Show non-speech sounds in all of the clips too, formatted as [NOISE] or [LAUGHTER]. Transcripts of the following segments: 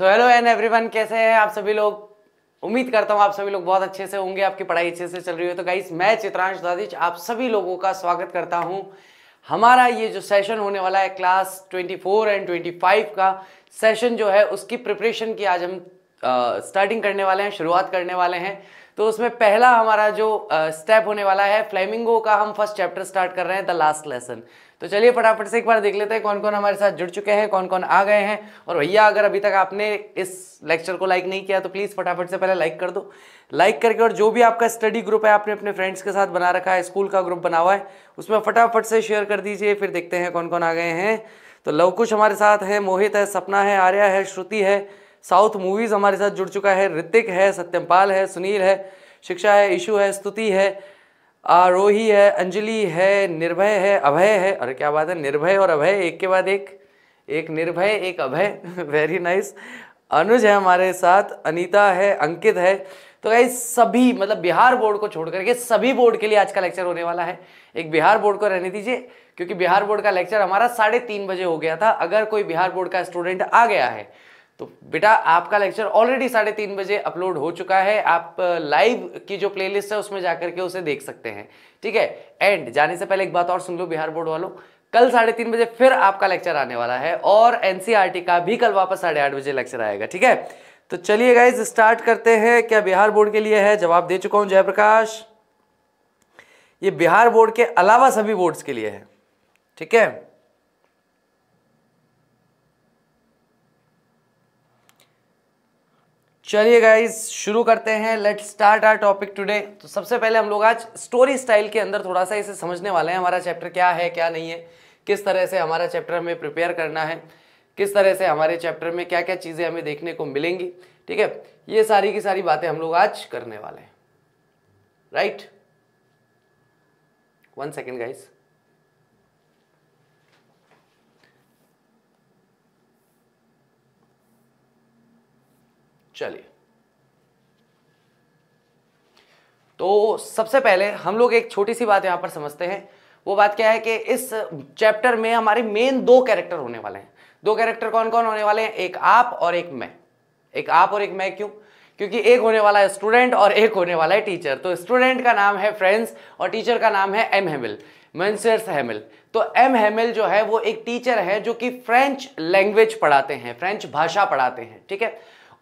So hello and everyone कैसे हैं आप सभी लोग उम्मीद करता हूँ आप सभी लोग बहुत अच्छे से होंगे आपकी पढ़ाई अच्छे से चल रही हो तो गाइस मैं चित्रांश दादिच आप सभी लोगों का स्वागत करता हूँ हमारा ये जो सेशन होने वाला है क्लास 24 एंड 25 का सेशन जो है उसकी प्रिपरेशन की आज हम स्टार्टिंग करने वाले हैं शुरुआत करने वाले हैं तो उसमें पहला हमारा जो स्टेप होने वाला है फ्लेमिंगो का हम फर्स्ट चैप्टर स्टार्ट कर रहे हैं द लास्ट लेसन तो चलिए फटाफट से एक बार देख लेते हैं कौन कौन हमारे साथ जुड़ चुके हैं कौन कौन आ गए हैं और भैया अगर अभी तक आपने इस लेक्चर को लाइक नहीं किया तो प्लीज़ फटाफट से पहले लाइक कर दो लाइक करके और जो भी आपका स्टडी ग्रुप है आपने अपने फ्रेंड्स के साथ बना रखा है स्कूल का ग्रुप बना हुआ है उसमें फटाफट से शेयर कर दीजिए फिर देखते हैं कौन कौन आ गए हैं तो लवकुश हमारे साथ है मोहित है सपना है आर्या है श्रुति है साउथ मूवीज़ हमारे साथ जुड़ चुका है ऋतिक है सत्यमपाल है सुनील है शिक्षा है इशू है स्तुति है आरोही है अंजलि है निर्भय है अभय है अरे क्या बात है निर्भय और अभय एक के बाद एक एक निर्भय एक अभय वेरी [LAUGHS] नाइस अनुज है हमारे साथ अनीता है अंकित है तो गाइज सभी मतलब बिहार बोर्ड को छोड़ करके सभी बोर्ड के लिए आज का लेक्चर होने वाला है एक बिहार बोर्ड को रहने दीजिए क्योंकि बिहार बोर्ड का लेक्चर हमारा साढ़े तीन बजे हो गया था अगर कोई बिहार बोर्ड का स्टूडेंट आ गया है तो बेटा आपका लेक्चर ऑलरेडी साढ़े तीन बजे अपलोड हो चुका है आप लाइव की जो प्लेलिस्ट है उसमें जाकर के उसे देख सकते हैं ठीक है एंड जाने से पहले एक बात और सुन लो बिहार बोर्ड वालों कल साढ़े तीन बजे फिर आपका लेक्चर आने वाला है और एनसीईआरटी e का भी कल वापस साढ़े आठ बजे लेक्चर आएगा ठीक है तो चलिए गाइज स्टार्ट करते हैं क्या बिहार बोर्ड के लिए है जवाब दे चुका हूं जयप्रकाश ये बिहार बोर्ड के अलावा सभी बोर्ड्स के लिए है ठीक है चलिए गाइज शुरू करते हैं let start our topic today तो सबसे पहले हम लोग आज स्टोरी स्टाइल के अंदर थोड़ा सा इसे समझने वाले हैं हमारा चैप्टर क्या है क्या नहीं है किस तरह से हमारा चैप्टर हमें प्रिपेयर करना है किस तरह से हमारे चैप्टर में क्या क्या चीज़ें हमें देखने को मिलेंगी ठीक है ये सारी की सारी बातें हम लोग आज करने वाले हैं राइट वन सेकेंड गाइज़ चलिए तो सबसे पहले हम लोग एक छोटी सी बात यहां पर समझते हैं वो बात क्या है कि इस चैप्टर में हमारे मेन दो कैरेक्टर होने वाले हैं दो कैरेक्टर कौन कौन होने वाले हैं एक आप और एक मैं एक आप और एक मैं क्यों क्योंकि एक होने वाला है स्टूडेंट और एक होने वाला है टीचर तो स्टूडेंट का नाम है फ्रेंड्स और टीचर का नाम है एम हेमिल मैंसर्स हेमिल तो एम हेमिल जो है वो एक टीचर है जो कि फ्रेंच लैंग्वेज पढ़ाते हैं फ्रेंच भाषा पढ़ाते हैं ठीक है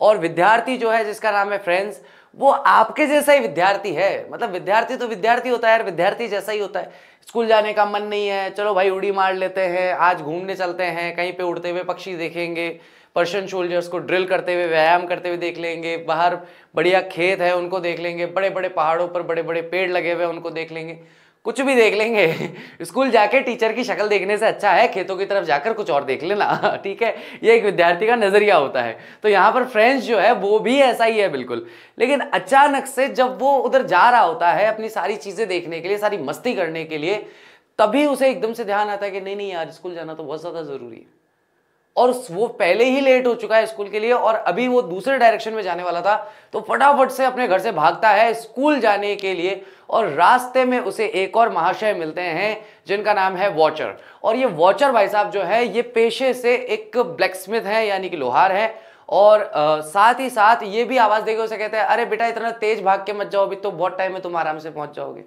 और विद्यार्थी जो है जिसका नाम है फ्रेंड्स वो आपके जैसा ही विद्यार्थी है मतलब विद्यार्थी तो विद्यार्थी होता है यार विद्यार्थी जैसा ही होता है स्कूल जाने का मन नहीं है चलो भाई उड़ी मार लेते हैं आज घूमने चलते हैं कहीं पे उड़ते हुए पक्षी देखेंगे पर्शियन सोल्जर्स को ड्रिल करते हुए व्यायाम करते हुए देख लेंगे बाहर बढ़िया खेत है उनको देख लेंगे बड़े बड़े पहाड़ों पर बड़े बड़े पेड़ लगे हुए उनको देख लेंगे कुछ भी देख लेंगे स्कूल जाके टीचर की शक्ल देखने से अच्छा है खेतों की तरफ जाकर कुछ और देख लेना [LAUGHS] ठीक है ये एक विद्यार्थी का नज़रिया होता है तो यहाँ पर फ्रेंड्स जो है वो भी ऐसा ही है बिल्कुल लेकिन अचानक से जब वो उधर जा रहा होता है अपनी सारी चीज़ें देखने के लिए सारी मस्ती करने के लिए तभी उसे एकदम से ध्यान आता है कि नहीं नहीं यार स्कूल जाना तो बहुत ज़्यादा ज़रूरी है और वो पहले ही लेट हो चुका है स्कूल के लिए और अभी वो दूसरे डायरेक्शन में जाने वाला था तो फटाफट से अपने घर से भागता है स्कूल जाने के लिए और रास्ते में उसे एक और महाशय मिलते हैं जिनका नाम है वॉचर और ये वॉचर भाई साहब जो है ये पेशे से एक ब्लैक स्मिथ है यानी कि लोहार है और आ, साथ ही साथ ये भी आवाज़ देखे उसे कहते हैं अरे बेटा इतना तेज भाग के मत जाओ अभी तो बहुत टाइम में तुम आराम से पहुंच जाओगे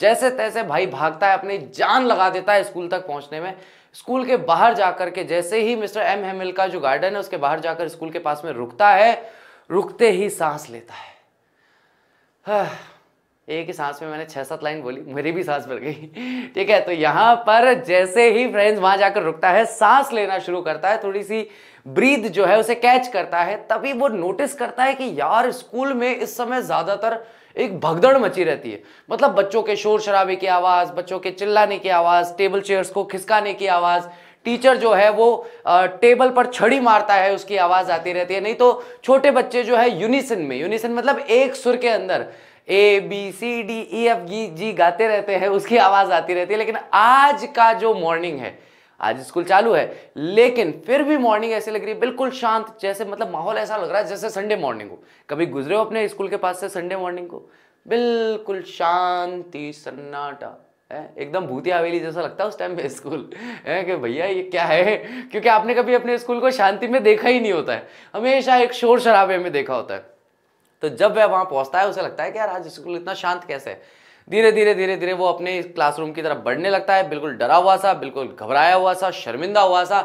जैसे तैसे भाई भागता है अपनी जान लगा देता है स्कूल तक पहुंचने में स्कूल के बाहर जाकर के जैसे ही मिस्टर एम हेमिल का जो गार्डन है उसके बाहर जाकर स्कूल के पास में रुकता है रुकते ही सांस लेता है हाँ। एक ही सांस में मैंने छह सात लाइन बोली मेरी भी सांस भर गई ठीक है तो यहाँ पर जैसे ही फ्रेंड्स वहां जाकर रुकता है सांस लेना शुरू करता है थोड़ी सी ब्रीद जो है उसे कैच करता है तभी वो नोटिस करता है कि यार स्कूल में इस समय ज़्यादातर एक भगदड़ मची रहती है मतलब बच्चों के शोर शराबे की आवाज़ बच्चों के चिल्लाने की आवाज़ टेबल चेयर्स को खिसकाने की आवाज़ टीचर जो है वो टेबल पर छड़ी मारता है उसकी आवाज़ आती रहती है नहीं तो छोटे बच्चे जो है यूनिसन में यूनिसन मतलब एक सुर के अंदर A B C D E F G G गाते रहते हैं उसकी आवाज़ आती रहती है लेकिन आज का जो मॉर्निंग है आज स्कूल चालू है लेकिन फिर भी मॉर्निंग ऐसे लग रही है बिल्कुल शांत जैसे मतलब माहौल ऐसा लग रहा है जैसे संडे मॉर्निंग हो कभी गुजरे हो अपने स्कूल के पास से संडे मॉर्निंग को बिल्कुल शांति सन्नाटा है एकदम भूतिया हवेली जैसा लगता है उस टाइम पे स्कूल है कि भैया ये क्या है क्योंकि आपने कभी अपने स्कूल को शांति में देखा ही नहीं होता है हमेशा एक शोर शराबे में देखा होता है तो जब वह वहां पहुंचता है उसे लगता है कि यार आज स्कूल इतना शांत कैसे है धीरे धीरे धीरे धीरे वो अपने क्लासरूम की तरफ बढ़ने लगता है बिल्कुल डरा हुआ सा बिल्कुल घबराया हुआ सा शर्मिंदा हुआ सा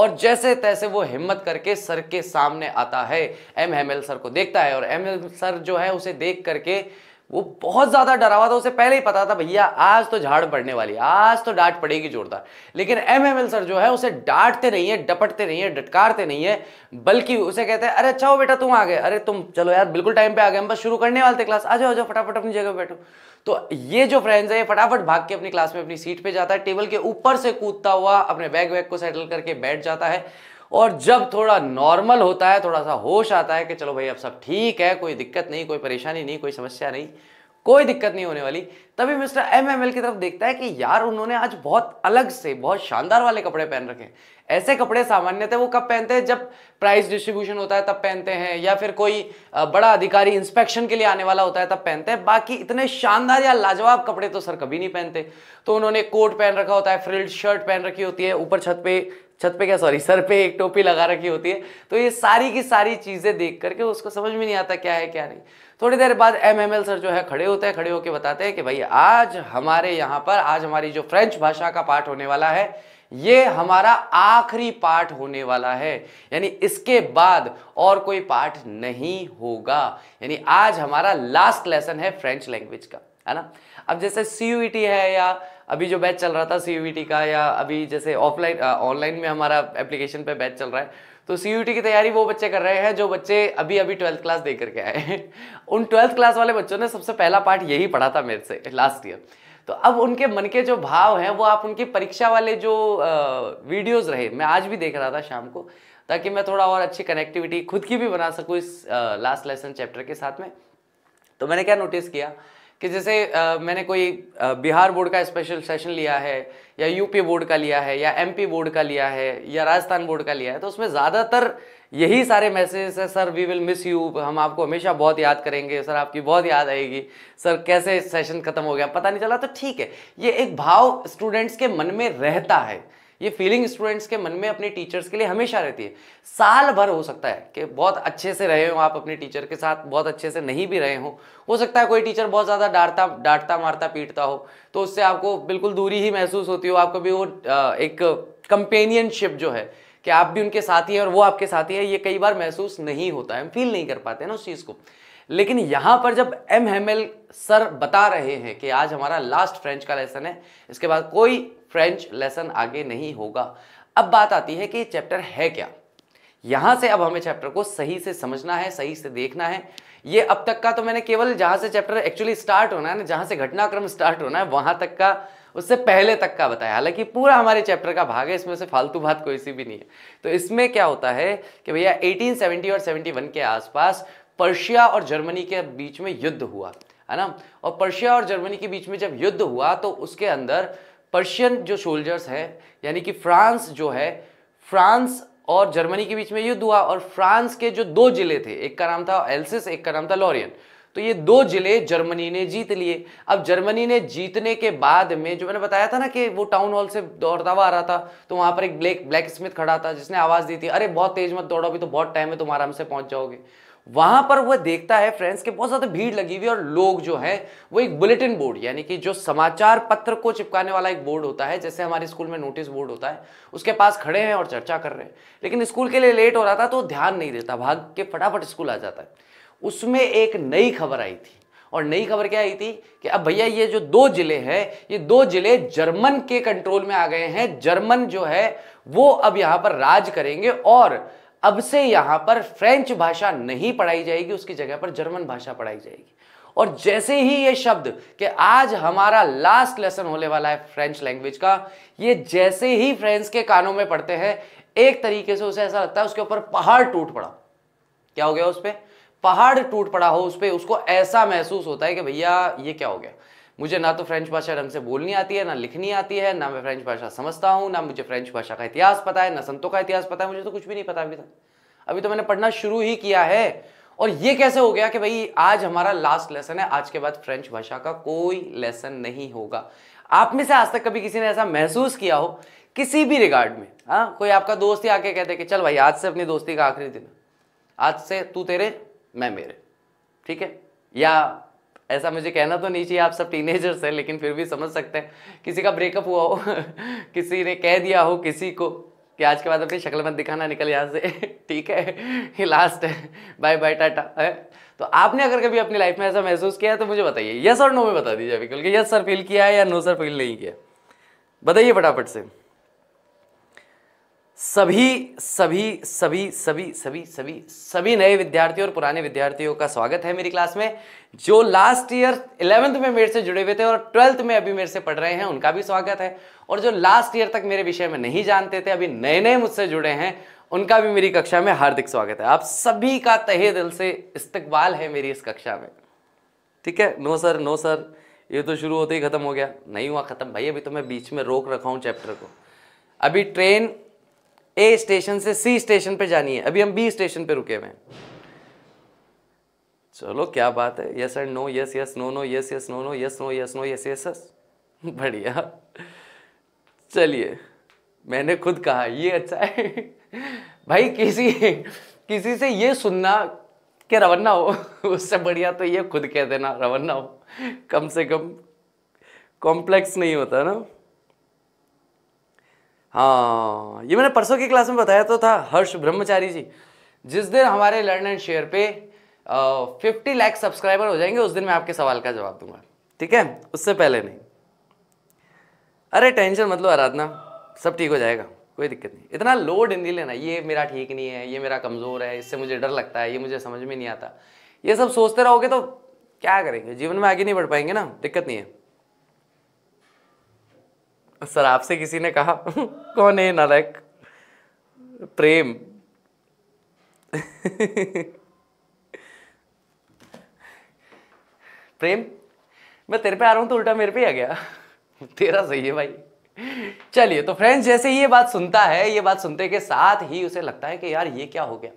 और जैसे तैसे वो हिम्मत करके सर के सामने आता है एम एल सर को देखता है और एम सर जो है उसे देख करके वो बहुत ज़्यादा डरा हुआ था उसे पहले ही पता था भैया आज तो झाड़ पड़ने वाली आज तो डांट पड़ेगी जोरदार लेकिन एम एम एल सर जो है उसे डांटते नहीं है डपटते नहीं है डटकारते नहीं है बल्कि उसे कहते हैं अरे अच्छा हो बेटा तुम आ गए अरे तुम चलो यार बिल्कुल टाइम पे आ गए हम बस शुरू करने वाले थे क्लास आ जाओ जाओ फटाफट अपनी जगह बैठो तो ये जो फ्रेंड्स है ये फटाफट भाग के अपनी क्लास में अपनी सीट पर जाता है टेबल के ऊपर से कूदता हुआ अपने बैग वैग को सेटल करके बैठ जाता है और जब थोड़ा नॉर्मल होता है थोड़ा सा होश आता है कि चलो भाई अब सब ठीक है कोई दिक्कत नहीं कोई परेशानी नहीं कोई समस्या नहीं कोई दिक्कत नहीं होने वाली तभी मिस्टर एम एम एल की तरफ देखता है कि यार उन्होंने आज बहुत अलग से बहुत शानदार वाले कपड़े पहन रखे हैं ऐसे कपड़े सामान्यतः वो कब पहनते हैं जब प्राइस डिस्ट्रीब्यूशन होता है तब पहनते हैं या फिर कोई बड़ा अधिकारी इंस्पेक्शन के लिए आने वाला होता है तब पहनते हैं बाकी इतने शानदार या लाजवाब कपड़े तो सर कभी नहीं पहनते तो उन्होंने कोट पहन रखा होता है फ्रिल्ड शर्ट पहन रखी होती है ऊपर छत पे छत पे क्या सॉरी सर पे एक टोपी लगा रखी होती है तो ये सारी की सारी चीज़ें देख करके उसको समझ में नहीं आता क्या है क्या नहीं थोड़ी देर बाद एम एम एल सर जो है खड़े होते हैं खड़े होकर बताते हैं कि भाई आज हमारे यहाँ पर आज हमारी जो फ्रेंच भाषा का पाठ होने वाला है ये हमारा आखिरी पाठ होने वाला है यानी इसके बाद और कोई पाठ नहीं होगा यानी आज हमारा लास्ट लेसन है फ्रेंच लैंग्वेज का है ना अब जैसे सी e है या अभी जो बैच चल रहा था सी का या अभी जैसे ऑफलाइन ऑनलाइन में हमारा एप्लीकेशन पे बैच चल रहा है तो सी की तैयारी वो बच्चे कर रहे हैं जो बच्चे अभी अभी ट्वेल्थ क्लास दे करके आए [LAUGHS] उन ट्वेल्थ क्लास वाले बच्चों ने सबसे पहला पार्ट यही पढ़ा था मेरे से लास्ट ईयर तो अब उनके मन के जो भाव हैं वो आप उनकी परीक्षा वाले जो वीडियोस रहे मैं आज भी देख रहा था शाम को ताकि मैं थोड़ा और अच्छी कनेक्टिविटी खुद की भी बना सकूँ इस लास्ट लेसन चैप्टर के साथ में तो मैंने क्या नोटिस किया कि जैसे आ, मैंने कोई आ, बिहार बोर्ड का स्पेशल सेशन लिया है या यूपी बोर्ड का लिया है या एमपी बोर्ड का लिया है या राजस्थान बोर्ड का लिया है तो उसमें ज़्यादातर यही सारे मैसेजेस है sir we will miss you हम आपको हमेशा बहुत याद करेंगे सर आपकी बहुत याद आएगी सर कैसे सेशन ख़त्म हो गया पता नहीं चला तो ठीक है ये एक भाव स्टूडेंट्स के मन में रहता है ये फीलिंग स्टूडेंट्स के मन में अपने टीचर्स के लिए हमेशा रहती है साल भर हो सकता है कि बहुत अच्छे से रहे हो आप अपने टीचर के साथ बहुत अच्छे से नहीं भी रहे हो हो सकता है कोई टीचर बहुत ज़्यादा डांटता डांटता मारता पीटता हो तो उससे आपको बिल्कुल दूरी ही महसूस होती हो आपको भी वो एक कंपेनियनशिप जो है कि आप भी उनके साथी हैं और वो आपके साथी है ये कई बार महसूस नहीं होता है हम फील नहीं कर पाते ना उस चीज़ को लेकिन यहाँ पर जब एम एल सर बता रहे हैं कि आज हमारा लास्ट फ्रेंच का लेसन है इसके बाद कोई फ्रेंच लेसन आगे नहीं होगा अब बात आती है कि चैप्टर है क्या यहां से अब हमें चैप्टर को सही से समझना है सही से देखना है ये अब तक का तो मैंने केवल जहां से चैप्टर एक्चुअली स्टार्ट होना है जहां से घटनाक्रम स्टार्ट होना है वहां तक का उससे पहले तक का बताया हालांकि पूरा हमारे चैप्टर का भाग है इसमें से फालतू बात कोई सी भी नहीं है तो इसमें क्या होता है कि भैया 1870 और 71 के आसपास पर्शिया और जर्मनी के बीच में युद्ध हुआ है ना और पर्शिया और जर्मनी के बीच में जब युद्ध हुआ तो उसके अंदर पर्शियन जो सोल्जर्स हैं यानी कि फ्रांस जो है फ्रांस और जर्मनी के बीच में युद्ध हुआ और फ्रांस के जो दो जिले थे एक का नाम था एल्सिस एक का नाम था लॉरियन तो ये दो जिले जर्मनी ने जीत लिए अब जर्मनी ने जीतने के बाद में जो मैंने बताया था ना कि वो टाउन हॉल से दौड़ता हुआ आ रहा था तो वहां पर एक ब्लैक ब्लैक स्मिथ खड़ा था जिसने आवाज़ दी थी अरे बहुत तेज मत दौड़ो अभी तो बहुत टाइम है तुम आराम से पहुंच जाओगे वहां पर वह देखता है फ्रेंड्स के बहुत ज़्यादा भीड़ लगी हुई और लोग जो हैं वो एक बुलेटिन बोर्ड यानी कि जो समाचार पत्र को चिपकाने वाला एक बोर्ड होता है जैसे हमारे स्कूल में नोटिस बोर्ड होता है उसके पास खड़े हैं और चर्चा कर रहे हैं लेकिन स्कूल के लिए लेट हो रहा था तो ध्यान नहीं देता भाग के फटाफट स्कूल आ जाता है उसमें एक नई खबर आई थी और नई खबर क्या आई थी कि अब भैया ये जो दो जिले हैं ये दो जिले जर्मन के कंट्रोल में आ गए हैं जर्मन जो है वो अब यहां पर राज करेंगे और अब से यहां पर फ्रेंच भाषा नहीं पढ़ाई जाएगी उसकी जगह पर जर्मन भाषा पढ़ाई जाएगी और जैसे ही ये शब्द कि आज हमारा लास्ट लेसन होने वाला है फ्रेंच लैंग्वेज का ये जैसे ही फ्रेंच के कानों में पढ़ते हैं एक तरीके से उसे ऐसा लगता है उसके ऊपर पहाड़ टूट पड़ा क्या हो गया उस पर पहाड़ टूट पड़ा हो उस पर उसको ऐसा महसूस होता है कि भैया ये क्या हो गया मुझे ना तो फ्रेंच भाषा ढंग से बोलनी आती है ना लिखनी आती है ना मैं फ्रेंच भाषा समझता हूँ ना मुझे फ्रेंच भाषा का इतिहास पता है ना संतों का इतिहास पता है मुझे तो कुछ भी नहीं पता अभी तक अभी तो मैंने पढ़ना शुरू ही किया है और ये कैसे हो गया कि भाई आज हमारा लास्ट लेसन है आज के बाद फ्रेंच भाषा का कोई लेसन नहीं होगा आप में से आज तक कभी किसी ने ऐसा महसूस किया हो किसी भी रिगार्ड में हाँ कोई आपका दोस्त ही आके कहते कि चल भाई आज से अपनी दोस्ती का आखिरी दिन आज से तू तेरे मैं मेरे ठीक है या ऐसा मुझे कहना तो नहीं चाहिए आप सब टीनेजर्स हैं लेकिन फिर भी समझ सकते हैं किसी का ब्रेकअप हुआ हो [LAUGHS] किसी ने कह दिया हो किसी को कि आज के बाद अपनी शक्ल मत दिखाना निकल यहाँ से [LAUGHS] ठीक है ये लास्ट है बाय बाय टाटा है तो आपने अगर कभी अपनी लाइफ में ऐसा महसूस किया है तो मुझे बताइए यस और नो में बता दीजिए अभी क्योंकि यस सर फील किया है या नो सर फील नहीं किया बताइए फटाफट से सभी सभी सभी सभी सभी सभी सभी नए विद्यार्थियों और पुराने विद्यार्थियों का स्वागत है मेरी क्लास में जो लास्ट ईयर इलेवेंथ में मेरे से जुड़े हुए थे और ट्वेल्थ में अभी मेरे से पढ़ रहे हैं उनका भी स्वागत है और जो लास्ट ईयर तक मेरे विषय में नहीं जानते थे अभी नए नए मुझसे जुड़े हैं उनका भी मेरी कक्षा में हार्दिक स्वागत है आप सभी का तहे दिल से इस्तकबाल है मेरी इस कक्षा में ठीक है नो सर नो सर ये तो शुरू होते ही खत्म हो गया नहीं हुआ खत्म भाई अभी तो मैं बीच में रोक रखा हूँ चैप्टर को अभी ट्रेन ए स्टेशन से सी स्टेशन पे जानी है अभी हम बी स्टेशन पे रुके हुए हैं चलो क्या बात है yes and no yes yes no no yes yes no no yes no yes no yes yes yes बढ़िया चलिए मैंने खुद कहा ये अच्छा है भाई किसी किसी से ये सुनना कि रवन्ना हो उससे बढ़िया तो ये खुद कह देना रवन्ना हो कम से कम कॉम्प्लेक्स नहीं होता ना हाँ ये मैंने परसों की क्लास में बताया तो था हर्ष ब्रह्मचारी जी जिस दिन हमारे लर्न एंड शेयर पे फिफ्टी लैख सब्सक्राइबर हो जाएंगे उस दिन मैं आपके सवाल का जवाब दूंगा ठीक है उससे पहले नहीं अरे टेंशन मत लो आराधना सब ठीक हो जाएगा कोई दिक्कत नहीं इतना लोड हिंदी लेना ये मेरा ठीक नहीं है ये मेरा कमज़ोर है इससे मुझे डर लगता है ये मुझे समझ में नहीं आता ये सब सोचते रहोगे तो क्या करेंगे जीवन में आगे नहीं बढ़ पाएंगे ना दिक्कत नहीं है सर आपसे किसी ने कहा कौन है नरक प्रेम प्रेम मैं तेरे पे आ रहा हूं तो उल्टा मेरे पे आ गया तेरा सही है भाई चलिए तो फ्रेंड्स जैसे ये बात सुनता है ये बात सुनते के साथ ही उसे लगता है कि यार ये क्या हो गया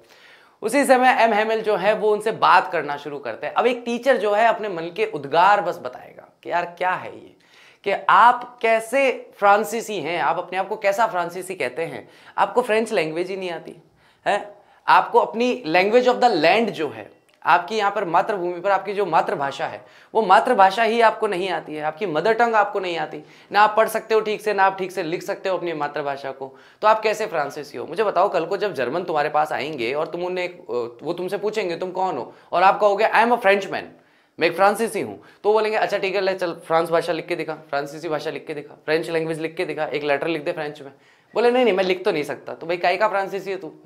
उसी समय एम हेमल जो है वो उनसे बात करना शुरू करते हैं अब एक टीचर जो है अपने मन के उद्गार बस बताएगा कि यार क्या है ये कि आप कैसे फ्रांसीसी हैं आप अपने आप को कैसा फ्रांसीसी कहते हैं आपको फ्रेंच लैंग्वेज ही नहीं आती है आपको अपनी लैंग्वेज ऑफ द लैंड जो है आपकी यहाँ पर मातृभूमि पर आपकी जो मातृभाषा है वो मातृभाषा ही आपको नहीं आती है आपकी मदर टंग आपको नहीं आती ना आप पढ़ सकते हो ठीक से ना आप ठीक से लिख सकते हो अपनी मातृभाषा को तो आप कैसे फ्रांसीसी हो मुझे बताओ कल को जब जर्मन तुम्हारे पास आएंगे और तुम उन्हें वो तुमसे पूछेंगे तुम कौन हो और आप कहोगे I am a Frenchman मैं एक फ्रांसीसी हूँ तो बोलेंगे अच्छा ठीक है चल फ्रांस भाषा लिख के दिखा फ्रांसीसी भाषा लिख के दिखा फ्रेंच लैंग्वेज लिख के दिखा एक लेटर लिख दे फ्रेंच में बोले नहीं नहीं मैं लिख तो नहीं सकता तो भाई काई का फ्रांसीसी है तू [LAUGHS]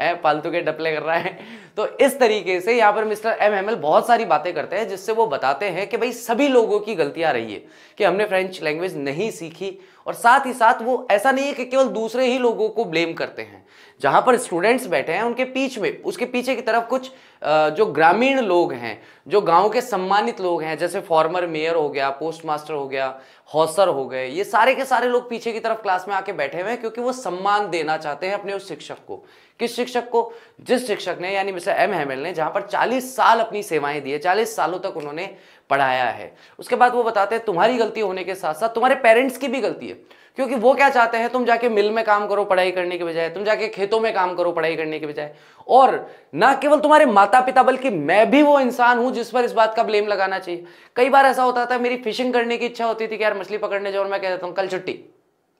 है पालतू के डपले कर रहा है तो इस तरीके से यहाँ पर मिस्टर एम हेमल बहुत सारी बातें करते हैं जिससे वो बताते हैं कि भाई सभी लोगों की गलतियाँ रही है कि हमने फ्रेंच लैंग्वेज नहीं सीखी और साथ ही साथ वो ऐसा नहीं है कि केवल दूसरे ही लोगों को ब्लेम करते हैं जहाँ पर स्टूडेंट्स बैठे हैं उनके पीछे में उसके पीछे की तरफ कुछ जो ग्रामीण लोग हैं जो गांव के सम्मानित लोग हैं जैसे फॉर्मर मेयर हो गया पोस्ट मास्टर हो गया हॉसर हो गए ये सारे के सारे लोग पीछे की तरफ क्लास में आके बैठे हुए हैं क्योंकि वो सम्मान देना चाहते हैं अपने उस शिक्षक को किस शिक्षक को जिस शिक्षक ने यानी मिस्टर एम हेमल ने जहाँ पर चालीस साल अपनी सेवाएं दी है चालीस सालों तक उन्होंने पढ़ाया है उसके बाद वो बताते हैं तुम्हारी गलती होने के साथ साथ तुम्हारे पेरेंट्स की भी गलती है क्योंकि वो क्या चाहते हैं तुम जाके मिल में काम करो पढ़ाई करने के बजाय तुम जाके खेतों में काम करो पढ़ाई करने के बजाय और ना केवल तुम्हारे माता पिता बल्कि मैं भी वो इंसान हूं जिस पर इस बात का ब्लेम लगाना चाहिए कई बार ऐसा होता था मेरी फिशिंग करने की इच्छा होती थी कि यार मछली पकड़ने जाओ और मैं कह देता हूँ कल छुट्टी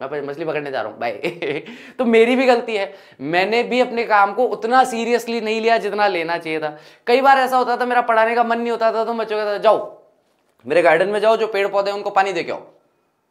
मैं मछली पकड़ने जा रहा हूँ भाई [LAUGHS] तो मेरी भी गलती है मैंने भी अपने काम को उतना सीरियसली नहीं लिया जितना लेना चाहिए था कई बार ऐसा होता था मेरा पढ़ाने का मन नहीं होता था तो बच्चों कहता जाओ मेरे गार्डन में जाओ जो पेड़ पौधे उनको पानी दे के आओ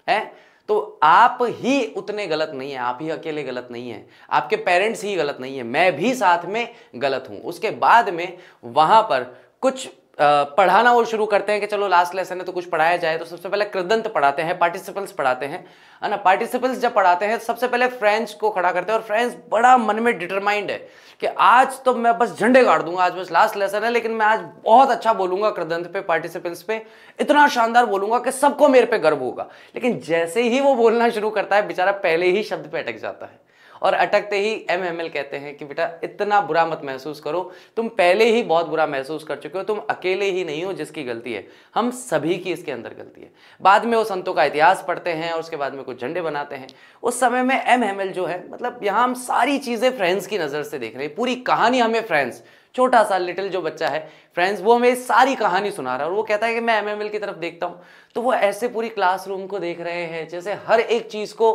है तो आप ही उतने गलत नहीं है आप ही अकेले गलत नहीं है आपके पेरेंट्स ही गलत नहीं है मैं भी साथ में गलत हूँ उसके बाद में वहां पर कुछ पढ़ाना वो शुरू करते हैं कि चलो लास्ट लेसन है तो कुछ पढ़ाया जाए तो सबसे पहले कृदंत पढ़ाते हैं पार्टिसिपल्स पढ़ाते हैं है ना पार्टिसिपल्स जब पढ़ाते हैं तो सबसे पहले फ्रेंच को खड़ा करते हैं और फ्रेंच बड़ा मन में डिटरमाइंड है कि आज तो मैं बस झंडे गाड़ दूंगा आज बस लास्ट लेसन है लेकिन मैं आज बहुत अच्छा बोलूंगा कृदंत पे पार्टिसिपल्स पे इतना शानदार बोलूंगा कि सबको मेरे पे गर्व होगा लेकिन जैसे ही वो बोलना शुरू करता है बेचारा पहले ही शब्द पे अटक जाता है और अटकते ही एम एम एल कहते हैं कि बेटा इतना बुरा मत महसूस करो तुम पहले ही बहुत बुरा महसूस कर चुके हो तुम अकेले ही नहीं हो जिसकी गलती है हम सभी की इसके अंदर गलती है बाद में वो संतों का इतिहास पढ़ते हैं और उसके बाद में कुछ झंडे बनाते हैं उस समय में एम एम एल जो है मतलब यहाँ हम सारी चीज़ें फ्रेंड्स की नज़र से देख रहे हैं पूरी कहानी हमें फ्रेंड्स छोटा सा लिटिल जो बच्चा है फ्रेंड्स वो हमें सारी कहानी सुना रहा है और वो कहता है कि मैं एम की तरफ देखता हूँ तो वो ऐसे पूरी क्लासरूम को देख रहे हैं जैसे हर एक चीज़ को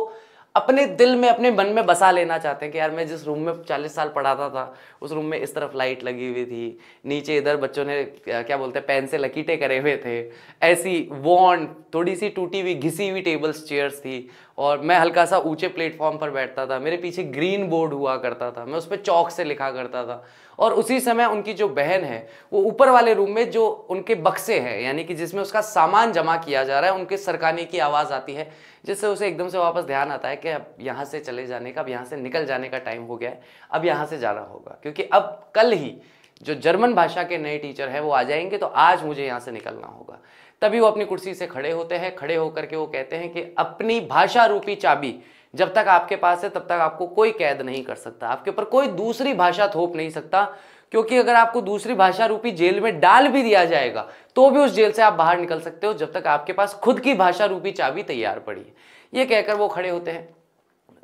अपने दिल में अपने मन में बसा लेना चाहते हैं कि यार मैं जिस रूम में चालीस साल पढ़ाता था उस रूम में इस तरफ लाइट लगी हुई थी नीचे इधर बच्चों ने क्या बोलते हैं पेन से लकीटे करे हुए थे ऐसी वॉन्ड थोड़ी सी टूटी हुई घिसी हुई टेबल्स चेयर्स थी और मैं हल्का सा ऊंचे प्लेटफॉर्म पर बैठता था मेरे पीछे ग्रीन बोर्ड हुआ करता था मैं उस पर चौक से लिखा करता था और उसी समय उनकी जो बहन है वो ऊपर वाले रूम में जो उनके बक्से हैं यानी कि जिसमें उसका सामान जमा किया जा रहा है उनके सरकाने की आवाज़ आती है जिससे उसे एकदम से वापस ध्यान आता है कि अब यहाँ से चले जाने का अब यहाँ से निकल जाने का टाइम हो गया है अब यहाँ से जाना होगा क्योंकि अब कल ही जो जर्मन भाषा के नए टीचर हैं वो आ जाएंगे तो आज मुझे यहाँ से निकलना होगा तभी वो अपनी कुर्सी से खड़े होते हैं खड़े होकर के वो कहते हैं कि अपनी भाषा रूपी चाबी जब तक आपके पास है तब तक आपको कोई कैद नहीं कर सकता आपके ऊपर कोई दूसरी भाषा थोप नहीं सकता क्योंकि अगर आपको दूसरी भाषा रूपी जेल में डाल भी दिया जाएगा तो भी उस जेल से आप बाहर निकल सकते हो जब तक आपके पास खुद की भाषा रूपी चाबी तैयार पड़ी है ये कहकर वो खड़े होते हैं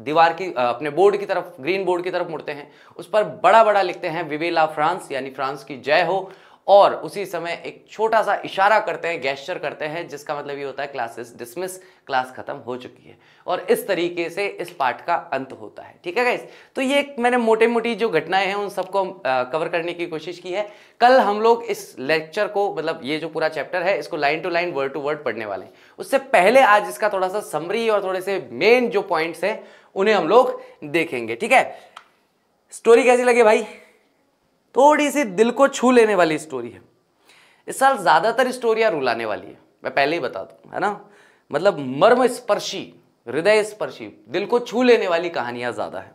दीवार की अपने बोर्ड की तरफ ग्रीन बोर्ड की तरफ मुड़ते हैं उस पर बड़ा बड़ा लिखते हैं विवेला फ्रांस यानी फ्रांस की जय हो और उसी समय एक छोटा सा इशारा करते हैं गैस्चर करते हैं जिसका मतलब ये होता है क्लासेस डिसमिस क्लास खत्म हो चुकी है और इस तरीके से इस पार्ट का अंत होता है ठीक है गाइस तो ये मैंने मोटे मोटी जो घटनाएं हैं उन सबको कवर करने की कोशिश की है कल हम लोग इस लेक्चर को मतलब ये जो पूरा चैप्टर है इसको line to line word to word पढ़ने वाले हैं उससे पहले आज इसका थोड़ा सा समरी और थोड़े से मेन जो पॉइंट्स हैं उन्हें हम लोग देखेंगे ठीक है स्टोरी कैसी लगे भाई थोड़ी सी दिल को छू लेने वाली स्टोरी है इस साल ज़्यादातर स्टोरिया रुलाने वाली है मैं पहले ही बता दू है ना मतलब मर्म स्पर्शी हृदय स्पर्शी दिल को छू लेने वाली कहानियां ज़्यादा है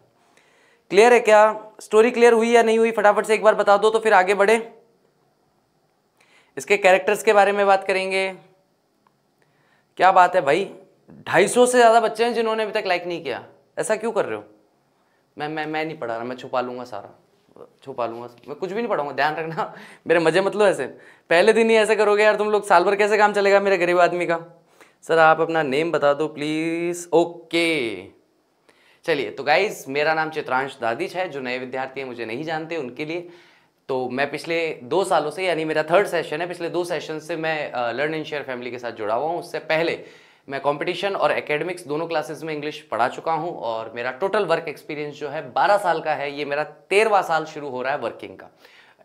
क्लियर है क्या स्टोरी क्लियर हुई या नहीं हुई फटाफट से एक बार बता दो तो फिर आगे बढ़े इसके कैरेक्टर्स के बारे में बात करेंगे क्या बात है भाई ढाई सौ से ज़्यादा बच्चे हैं जिन्होंने अभी तक लाइक नहीं किया ऐसा क्यों कर रहे हो मैं मैं मैं नहीं पढ़ा रहा मैं छुपा लूंगा सारा छुपा लूंगा मैं कुछ भी नहीं पढ़ाऊंगा ध्यान रखना मेरे मजे मतलब ऐसे पहले दिन ही ऐसे करोगे यार तुम लोग साल भर कैसे काम चलेगा मेरे गरीब आदमी का सर आप अपना नेम बता दो प्लीज़ ओके चलिए तो गाइज मेरा नाम चित्रांश दादिच है जो नए विद्यार्थी हैं मुझे नहीं जानते उनके लिए तो मैं पिछले दो सालों से यानी मेरा थर्ड सेशन है पिछले दो सेशन से मैं लर्न एंड शेयर फैमिली के साथ जुड़ा हुआ हूँ उससे पहले मैं कंपटीशन और एकेडमिक्स दोनों क्लासेस में इंग्लिश पढ़ा चुका हूं और मेरा टोटल वर्क एक्सपीरियंस जो है 12 साल का है ये मेरा तेरहवा साल शुरू हो रहा है वर्किंग का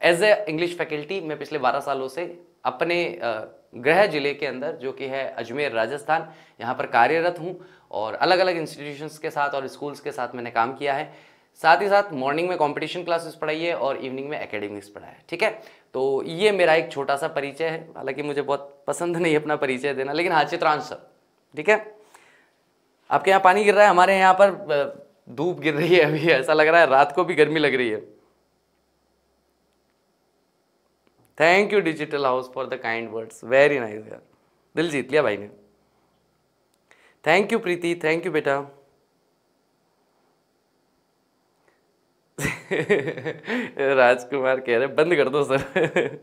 एज ए इंग्लिश फैकल्टी मैं पिछले 12 सालों से अपने गृह जिले के अंदर जो कि है अजमेर राजस्थान यहाँ पर कार्यरत हूँ और अलग अलग इंस्टीट्यूशंस के साथ और स्कूल्स के साथ मैंने काम किया है साथ ही साथ मॉर्निंग में कंपटीशन क्लासेस पढ़ाई है और इवनिंग में एकेडमिक्स पढ़ाया है ठीक है तो ये मेरा एक छोटा सा परिचय है हालांकि मुझे बहुत पसंद नहीं अपना परिचय देना लेकिन हाँ चित्रांश सर ठीक है आपके यहाँ पानी गिर रहा है हमारे यहाँ पर धूप गिर रही है अभी ऐसा लग रहा है रात को भी गर्मी लग रही है thank you digital house for the kind words very nice यार दिल जीत लिया भाई ने thank you Preeti thank you बेटा [LAUGHS] राजकुमार कह रहे बंद कर दो सर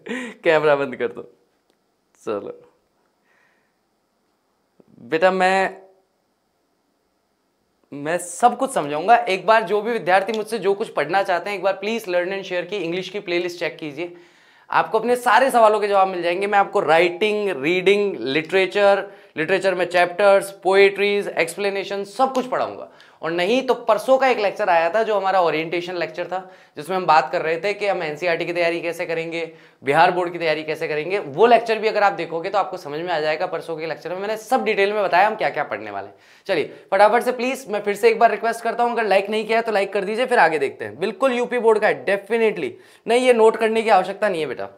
[LAUGHS] कैमरा बंद कर दो चलो बेटा मैं मैं सब कुछ समझाऊंगा एक बार जो भी विद्यार्थी मुझसे जो कुछ पढ़ना चाहते हैं एक बार प्लीज़ लर्न एंड शेयर की इंग्लिश की प्लेलिस्ट चेक कीजिए आपको अपने सारे सवालों के जवाब मिल जाएंगे मैं आपको राइटिंग रीडिंग लिटरेचर लिटरेचर में चैप्टर्स पोएट्रीज एक्सप्लेनेशन सब कुछ पढ़ाऊंगा और नहीं तो परसों का एक लेक्चर आया था जो हमारा ओरिएंटेशन लेक्चर था जिसमें हम बात कर रहे थे कि हम एनसीईआरटी e की तैयारी कैसे करेंगे बिहार बोर्ड की तैयारी कैसे करेंगे वो लेक्चर भी अगर आप देखोगे तो आपको समझ में आ जाएगा परसों के लेक्चर में मैंने सब डिटेल में बताया हम क्या क्या पढ़ने वाले चलिए फटाफट से प्लीज मैं फिर से एक बार रिक्वेस्ट करता हूँ अगर लाइक नहीं किया तो लाइक कर दीजिए फिर आगे देखते हैं बिल्कुल यूपी बोर्ड का है डेफिनेटली नहीं ये नोट करने की आवश्यकता नहीं है बेटा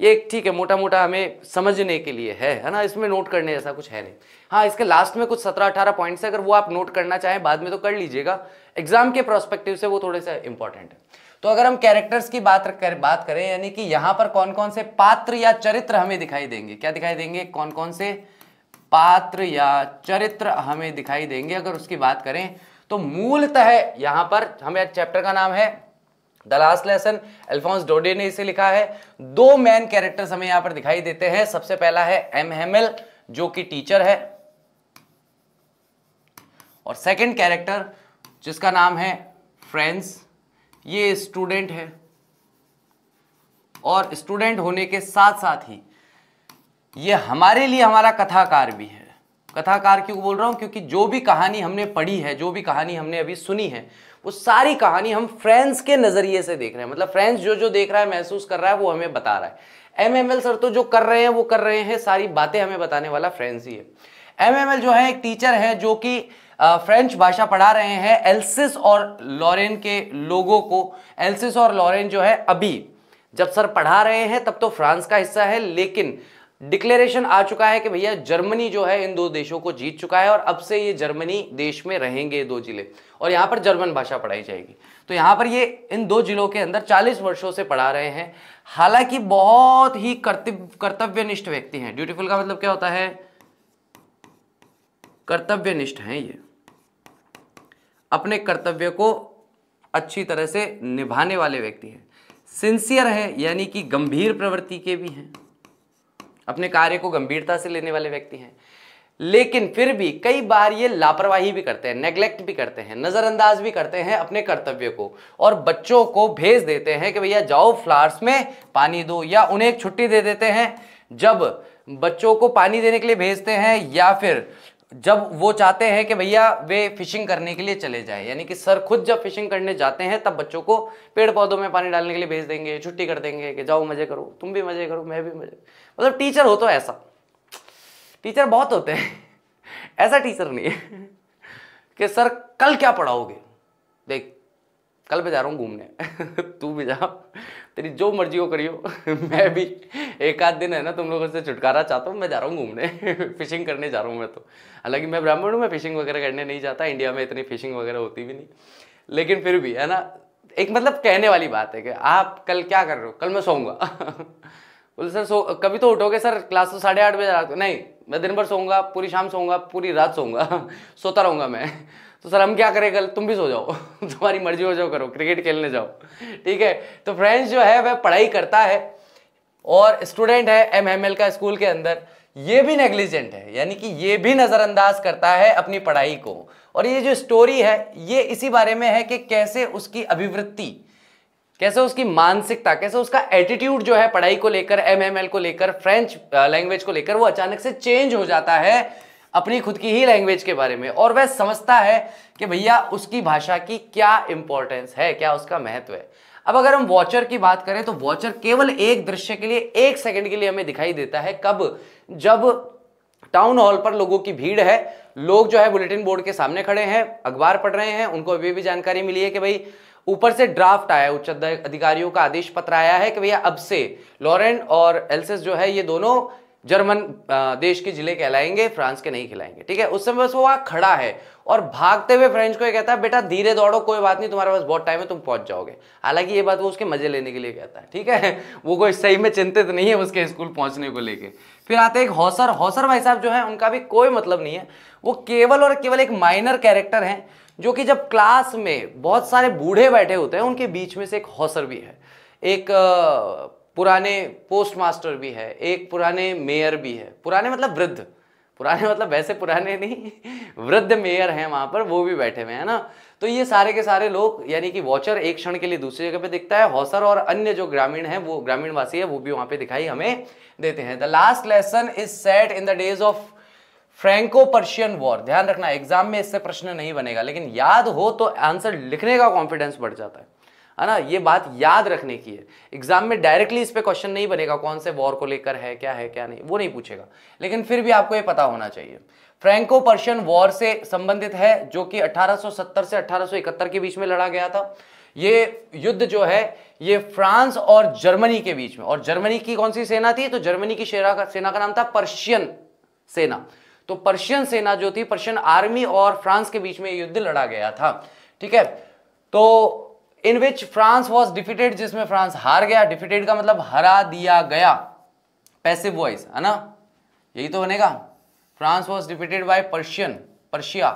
ये ठीक है मोटा मोटा हमें समझने के लिए है है ना इसमें नोट करने जैसा कुछ है नहीं हाँ इसके लास्ट में कुछ सत्रह अठारह पॉइंट्स है अगर वो आप नोट करना चाहें बाद में तो कर लीजिएगा एग्जाम के प्रोस्पेक्टिव से वो थोड़े से इंपॉर्टेंट है तो अगर हम कैरेक्टर्स की बात कर, बात करें यानी कि यहां पर कौन कौन से पात्र या चरित्र हमें दिखाई देंगे क्या दिखाई देंगे कौन कौन से पात्र या चरित्र हमें दिखाई देंगे अगर उसकी बात करें तो मूलतः यहां पर हमें चैप्टर का नाम है the last lesson Alphonse Daudet ने इसे लिखा है दो मेन कैरेक्टर्स हमें यहां पर दिखाई देते हैं सबसे पहला है एम हेमल जो कि टीचर है और सेकंड कैरेक्टर जिसका नाम है फ्रेंड्स ये स्टूडेंट है और स्टूडेंट होने के साथ साथ ही ये हमारे लिए हमारा कथाकार भी है कथाकार क्यों बोल रहा हूं क्योंकि जो भी कहानी हमने पढ़ी है जो भी कहानी हमने अभी सुनी है वो सारी कहानी हम फ्रेंड्स के नज़रिए से देख रहे हैं मतलब फ्रेंड्स जो जो देख रहा है महसूस कर रहा है वो हमें बता रहा है एम सर तो जो कर रहे हैं वो कर रहे हैं सारी बातें हमें बताने वाला फ्रेंड्स ही है एम जो है एक टीचर है जो कि फ्रेंच भाषा पढ़ा रहे हैं एल्सिस और लॉरेन के लोगों को एल्सिस और लॉरेन जो है अभी जब सर पढ़ा रहे हैं तब तो फ्रांस का हिस्सा है लेकिन डिक्लेरेशन आ चुका है कि भैया जर्मनी जो है इन दो देशों को जीत चुका है और अब से ये जर्मनी देश में रहेंगे दो जिले और यहाँ पर जर्मन भाषा पढ़ाई जाएगी तो यहाँ पर ये इन दो जिलों के अंदर 40 वर्षों से पढ़ा रहे हैं हालांकि बहुत ही कर्तव्य कर्तव्यनिष्ठ व्यक्ति हैं ड्यूटीफुल का मतलब क्या होता है कर्तव्यनिष्ठ हैं ये अपने कर्तव्य को अच्छी तरह से निभाने वाले व्यक्ति हैं सिंसियर है यानी कि गंभीर प्रवृत्ति के भी हैं अपने कार्य को गंभीरता से लेने वाले व्यक्ति हैं लेकिन फिर भी कई बार ये लापरवाही भी करते हैं नेग्लेक्ट भी करते हैं नज़रअंदाज भी करते हैं अपने कर्तव्य को और बच्चों को भेज देते हैं कि भैया जाओ फ्लावर्स में पानी दो या उन्हें एक छुट्टी दे देते हैं जब बच्चों को पानी देने के लिए भेजते हैं या फिर जब वो चाहते हैं कि भैया वे फिशिंग करने के लिए चले जाए यानी कि सर खुद जब फिशिंग करने जाते हैं तब बच्चों को पेड़ पौधों में पानी डालने के लिए भेज देंगे छुट्टी कर देंगे कि जाओ मज़े करो तुम भी मज़े करो मैं भी मज़े मतलब टीचर हो तो ऐसा टीचर बहुत होते हैं [LAUGHS] ऐसा टीचर नहीं है [LAUGHS] कि सर कल क्या पढ़ाओगे देख कल मैं जा रहा हूँ घूमने [LAUGHS] तू भी जा तेरी जो मर्जी हो करियो [LAUGHS] मैं भी एक आध दिन है ना तुम लोगों से छुटकारा चाहता हूँ मैं जा रहा हूँ घूमने [LAUGHS] फिशिंग करने जा रहा हूँ मैं तो हालांकि मैं ब्राह्मण हूँ मैं फिशिंग वगैरह करने नहीं जाता इंडिया में इतनी फिशिंग वगैरह होती भी नहीं लेकिन फिर भी है ना एक मतलब कहने वाली बात है कि आप कल क्या कर रहे हो कल मैं सोऊंगा [LAUGHS] बोले सर सो कभी तो उठोगे सर क्लास तो साढ़े आठ बजे नहीं मैं दिन भर सोऊंगा पूरी शाम सोऊंगा पूरी रात सोऊंगा सोता रहूंगा मैं तो सर हम क्या करें कल तुम भी सो जाओ [LAUGHS] तुम्हारी मर्जी हो जाओ करो क्रिकेट खेलने जाओ ठीक है तो फ्रेंड्स जो है वह पढ़ाई करता है और स्टूडेंट है एम एम एल का स्कूल के अंदर ये भी नेग्लिजेंट है यानी कि ये भी नज़रअंदाज करता है अपनी पढ़ाई को और ये जो स्टोरी है ये इसी बारे में है कि कैसे उसकी अभिवृत्ति कैसे उसकी मानसिकता कैसे उसका एटीट्यूड जो है पढ़ाई को लेकर एम को लेकर फ्रेंच लैंग्वेज uh, को लेकर वो अचानक से चेंज हो जाता है अपनी खुद की ही लैंग्वेज के बारे में और वह समझता है कि भैया उसकी भाषा की क्या इंपॉर्टेंस है क्या उसका महत्व है अब अगर हम वॉचर की बात करें तो वॉचर केवल एक दृश्य के लिए एक सेकंड के लिए हमें दिखाई देता है कब जब टाउन हॉल पर लोगों की भीड़ है लोग जो है बुलेटिन बोर्ड के सामने खड़े हैं अखबार पढ़ रहे हैं उनको अभी भी जानकारी मिली है कि भाई ऊपर से ड्राफ्ट आया उच्च अधिकारियों का आदेश पत्र आया है कि भैया अब से लॉरेंट और एलसेस जो है ये दोनों जर्मन देश के जिले कहलाएंगे फ्रांस के नहीं खिलाएंगे ठीक है उस समय बस वो वहां खड़ा है और भागते हुए फ्रेंच को ये कहता है बेटा धीरे दौड़ो कोई बात नहीं तुम्हारे पास बहुत टाइम है तुम पहुंच जाओगे हालांकि ये बात वो उसके मजे लेने के लिए कहता है ठीक है [LAUGHS] वो कोई सही में चिंतित नहीं है उसके स्कूल पहुंचने को लेकर फिर आते हैं एक हौसर हौसर भाई साहब जो है उनका भी कोई मतलब नहीं है वो केवल और केवल एक माइनर कैरेक्टर है जो कि जब क्लास में बहुत सारे बूढ़े बैठे होते हैं उनके बीच में से एक हौसर भी है एक पुराने पोस्ट मास्टर भी है एक पुराने मेयर भी है पुराने मतलब वृद्ध पुराने मतलब वैसे पुराने नहीं वृद्ध मेयर हैं वहाँ पर वो भी बैठे हुए हैं ना तो ये सारे के सारे लोग यानी कि वॉचर एक क्षण के लिए दूसरी जगह पे दिखता है हौसर और अन्य जो ग्रामीण है वो ग्रामीण वासी है वो भी वहाँ पे दिखाई हमें देते हैं the last lesson is set in the days of Franco Persian war ध्यान रखना एग्जाम में इससे प्रश्न नहीं बनेगा लेकिन याद हो तो आंसर लिखने का कॉन्फिडेंस बढ़ जाता है है ना ये बात याद रखने की है एग्जाम में डायरेक्टली इस पर क्वेश्चन नहीं बनेगा कौन से वॉर को लेकर है क्या है क्या नहीं वो नहीं पूछेगा लेकिन फिर भी आपको ये पता होना चाहिए फ्रैंको पर्शियन वॉर से संबंधित है जो कि 1870 से 1871 के बीच में लड़ा गया था ये युद्ध जो है ये फ्रांस और जर्मनी के बीच में और जर्मनी की कौन सी सेना थी तो जर्मनी की सेना का सेना का नाम था पर्शियन सेना तो पर्शियन सेना जो थी पर्शियन आर्मी और फ्रांस के बीच में युद्ध लड़ा गया था ठीक है तो in which France was defeated जिसमें फ्रांस हार गया डिफिटेड का मतलब हरा दिया गया पैसिव वॉइस है ना यही तो बनेगा France was defeated by Persian Persia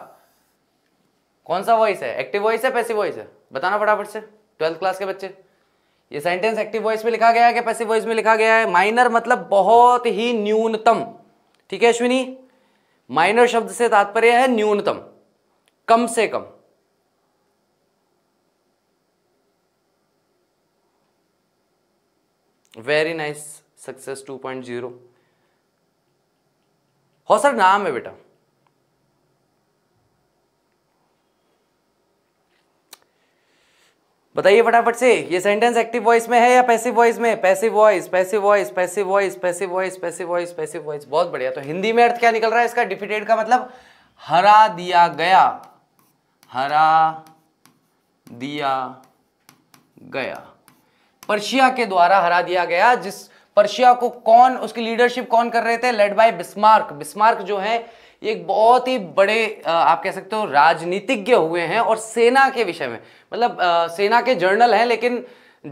कौन सा वॉइस है एक्टिव वॉइस है पैसिव वॉइस है बताना फटाफट से ट्वेल्थ क्लास के बच्चे ये सेंटेंस एक्टिव वॉइस में लिखा गया है कि पैसिव वॉइस में लिखा गया है माइनर मतलब बहुत ही न्यूनतम ठीक है अश्विनी माइनर शब्द से तात्पर्य है न्यूनतम कम से कम वेरी नाइस सक्सेस 2.0 सर नाम है बेटा बताइए फटाफट से ये सेंटेंस एक्टिव वॉइस में है या पैसिव वॉइस में passive voice passive voice passive voice passive voice passive voice passive voice बहुत बढ़िया तो हिंदी में अर्थ क्या निकल रहा है इसका डिफिटेड का मतलब हरा दिया गया हरा दिया गया पर्शिया के द्वारा हरा दिया गया जिस पर्शिया को कौन उसकी लीडरशिप कौन कर रहे थे लेड बाय बिस्मार्क बिस्मार्क जो है एक बहुत ही बड़े आप कह सकते हो राजनीतिज्ञ हुए हैं और सेना के विषय में मतलब सेना के जर्नल हैं लेकिन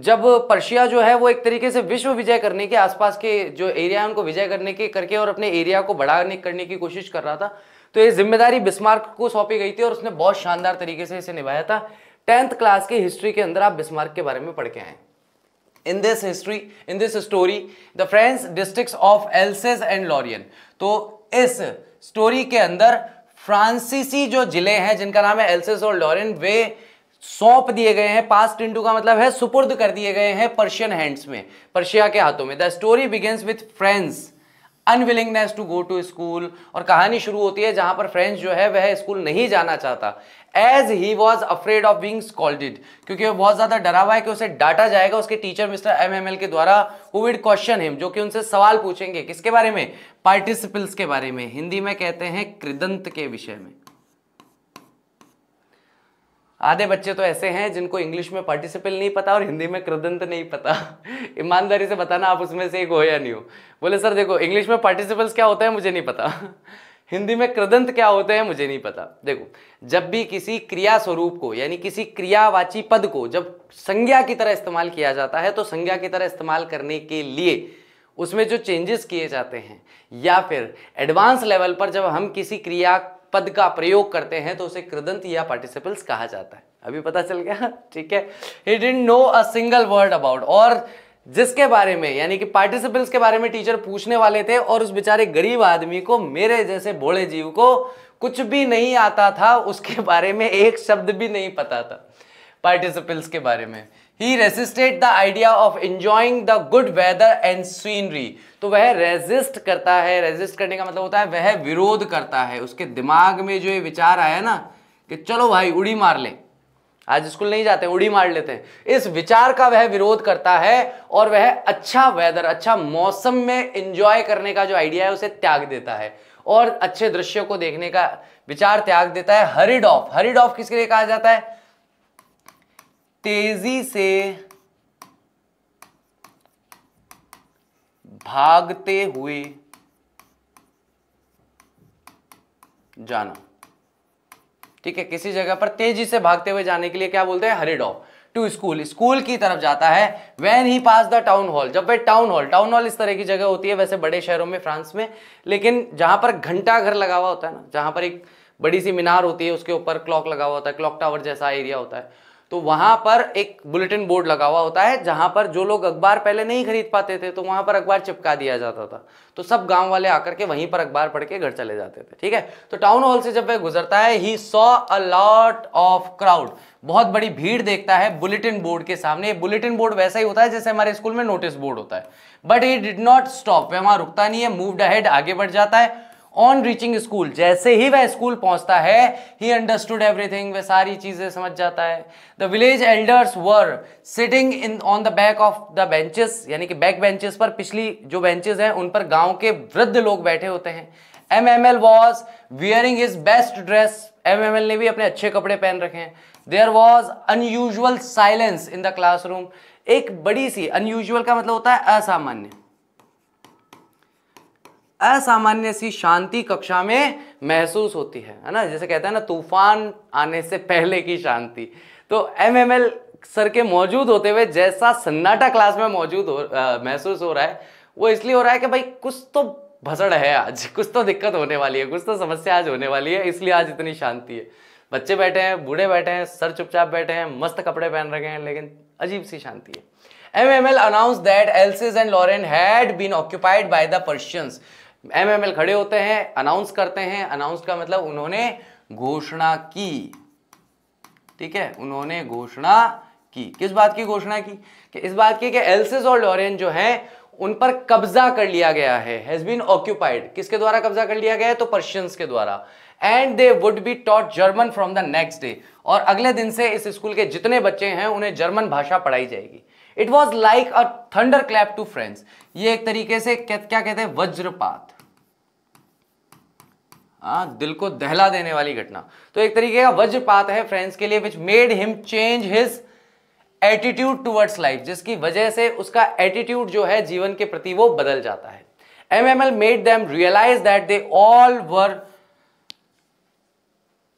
जब पर्शिया जो है वो एक तरीके से विश्व विजय करने के आसपास के जो एरिया है उनको विजय करने के करके और अपने एरिया को बढ़ाने करने की कोशिश कर रहा था तो ये जिम्मेदारी बिस्मार्क को सौंपी गई थी और उसने बहुत शानदार तरीके से इसे निभाया था टेंथ क्लास की हिस्ट्री के अंदर आप बिस्मार्क के बारे में पढ़ के आए in this history in this story the French district of Alsace and Lorraine तो इस स्टोरी के अंदर फ्रांसीसी जो जिले हैं जिनका नाम है एल्सेस और लॉरियन वे सौंप दिए गए हैं पास्ट इंटू का मतलब है सुपुर्द कर दिए गए हैं पर्शियन हैंड्स में पर्शिया के हाथों में the story begins with Franz unwillingness to go to school और कहानी शुरू होती है जहां पर फ्रेंड्स जो है वह स्कूल नहीं जाना चाहता as he was afraid of being scolded क्योंकि वह बहुत ज्यादा डरा हुआ है कि उसे डाटा जाएगा उसके teacher mister M M L के द्वारा हु विड क्वेश्चन हिम जो कि उनसे सवाल पूछेंगे किसके बारे में पार्टिसिपल्स के बारे में हिंदी में कहते हैं कृदंत के विषय में आधे बच्चे तो ऐसे हैं जिनको इंग्लिश में पार्टिसिपल नहीं पता और हिंदी में कृदंत नहीं पता [LAUGHS] ईमानदारी से बताना आप उसमें से एक हो या नहीं हो बोले सर देखो इंग्लिश में पार्टिसिपल्स क्या होता है मुझे नहीं पता [LAUGHS] हिंदी में कृदंत क्या होते हैं मुझे नहीं पता देखो जब भी किसी क्रिया स्वरूप को यानी किसी क्रियावाची पद को जब संज्ञा की तरह इस्तेमाल किया जाता है तो संज्ञा की तरह इस्तेमाल करने के लिए उसमें जो चेंजेस किए जाते हैं या फिर एडवांस लेवल पर जब हम किसी क्रिया पद का प्रयोग करते हैं तो उसे कृदंत या पार्टिसिपल्स कहा जाता है अभी पता चल गया ठीक है he didn't know a single word about और जिसके बारे में यानी कि पार्टिसिपल्स के बारे में टीचर पूछने वाले थे और उस बेचारे गरीब आदमी को मेरे जैसे भोले जीव को कुछ भी नहीं आता था उसके बारे में एक शब्द भी नहीं पता था पार्टिसिपल्स के बारे में he resisted the idea of enjoying the good weather and scenery तो वह रेजिस्ट करता है रेजिस्ट करने का मतलब होता है वह विरोध करता है उसके दिमाग में जो ये विचार आया ना कि चलो भाई उड़ी मार ले आज स्कूल नहीं जाते उड़ी मार लेते हैं इस विचार का वह विरोध करता है और वह अच्छा वेदर अच्छा मौसम में इंजॉय करने का जो आइडिया है उसे त्याग देता है और अच्छे दृश्यों को देखने का विचार त्याग देता है हरिड ऑफ हरिड ऑफ किसके लिए कहा जाता है तेजी से भागते हुए जाना ठीक है किसी जगह पर तेजी से भागते हुए जाने के लिए क्या बोलते हैं हरिडो टू स्कूल स्कूल की तरफ जाता है when he passed the town hall जब वह टाउन हॉल टाउन हॉल इस तरह की जगह होती है वैसे बड़े शहरों में फ्रांस में लेकिन जहां पर घंटा घर लगा हुआ होता है ना जहां पर एक बड़ी सी मीनार होती है उसके ऊपर क्लॉक लगा हुआ होता है क्लॉक टावर जैसा एरिया होता है तो वहां पर एक बुलेटिन बोर्ड लगा हुआ होता है जहां पर जो लोग अखबार पहले नहीं खरीद पाते थे तो वहां पर अखबार चिपका दिया जाता था तो सब गांव वाले आकर के वहीं पर अखबार पढ़ के घर चले जाते थे ठीक है तो टाउन हॉल से जब वह गुजरता है he saw a lot of crowd बहुत बड़ी भीड़ देखता है बुलेटिन बोर्ड के सामने बुलेटिन बोर्ड वैसा ही होता है जैसे हमारे स्कूल में नोटिस बोर्ड होता है but he did not stop वह वहां रुकता नहीं है मूव्ड अहेड आगे बढ़ जाता है ऑन रीचिंग स्कूल जैसे ही वह स्कूल पहुंचता है ही अंडरस्टूड एवरीथिंग वह सारी चीजें समझ जाता है the village elders were sitting in on the back of the benches यानी कि बैक बेंचेस पर पिछली जो बेंचेस हैं उन पर गांव के वृद्ध लोग बैठे होते हैं M M L was wearing his best dress M M L ने भी अपने अच्छे कपड़े पहन रखे हैं there was unusual silence in the classroom एक बड़ी सी अनयूजल का मतलब होता है असामान्य असामान्य सी शांति कक्षा में महसूस होती है है ना जैसे कहते हैं ना तूफान आने से पहले की शांति तो एमएमएल सर के मौजूद होते हुए जैसा सन्नाटा क्लास में मौजूद हो आ, महसूस हो रहा है वो इसलिए हो रहा है कि भाई कुछ तो भसड़ है आज कुछ तो दिक्कत होने वाली है कुछ तो समस्या आज होने वाली है इसलिए आज इतनी शांति है बच्चे बैठे हैं बूढ़े बैठे हैं सर चुपचाप बैठे हैं मस्त कपड़े पहन रखे हैं लेकिन अजीब सी शांति है M M L announce that Alsace and Lorraine had been occupied by the Persians MML खड़े होते हैं अनाउंस करते हैं अनाउंस का मतलब उन्होंने घोषणा की ठीक है उन्होंने घोषणा की किस बात की घोषणा की कि इस बात की कि एल्सिस और लॉरेन जो है उन पर कब्जा कर लिया गया है हैज बीन ऑक्यूपाइड किसके द्वारा कब्जा कर लिया गया है तो पर्शियंस के द्वारा and they would be taught German from the next day और अगले दिन से इस स्कूल के जितने बच्चे हैं उन्हें जर्मन भाषा पढ़ाई जाएगी it was like a thunder clap to Franz ये एक तरीके से क्या कहते हैं वज्रपात आ, हाँ, दिल को दहला देने वाली घटना तो एक तरीके का वज्रपात है फ्रेंड्स के लिए which made him change his attitude towards life जिसकी वजह से उसका एटीट्यूड जो है जीवन के प्रति वो बदल जाता है M M L made them realize that they all were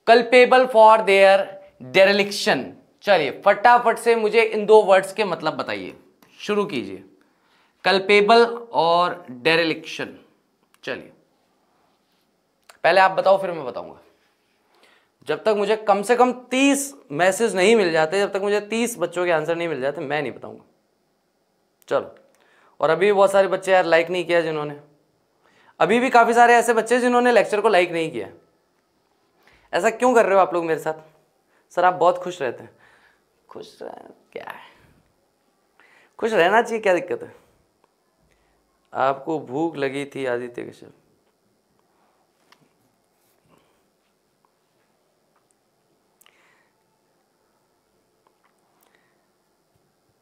culpable for their dereliction चलिए फटाफट से मुझे इन दो वर्ड्स के मतलब बताइए शुरू कीजिए कल्पेबल और डेरेलिक्शन चलिए पहले आप बताओ फिर मैं बताऊंगा जब तक मुझे कम से कम तीस मैसेज नहीं मिल जाते जब तक मुझे तीस बच्चों के आंसर नहीं मिल जाते मैं नहीं बताऊंगा चलो और अभी भी बहुत सारे बच्चे यार लाइक नहीं किया जिन्होंने अभी भी काफ़ी सारे ऐसे बच्चे जिन्होंने लेक्चर को लाइक नहीं किया ऐसा क्यों कर रहे हो आप लोग मेरे साथ सर आप बहुत खुश रहते हैं खुश रह क्या है खुश रहना चाहिए क्या दिक्कत है आपको भूख लगी थी आदित्य कश्यप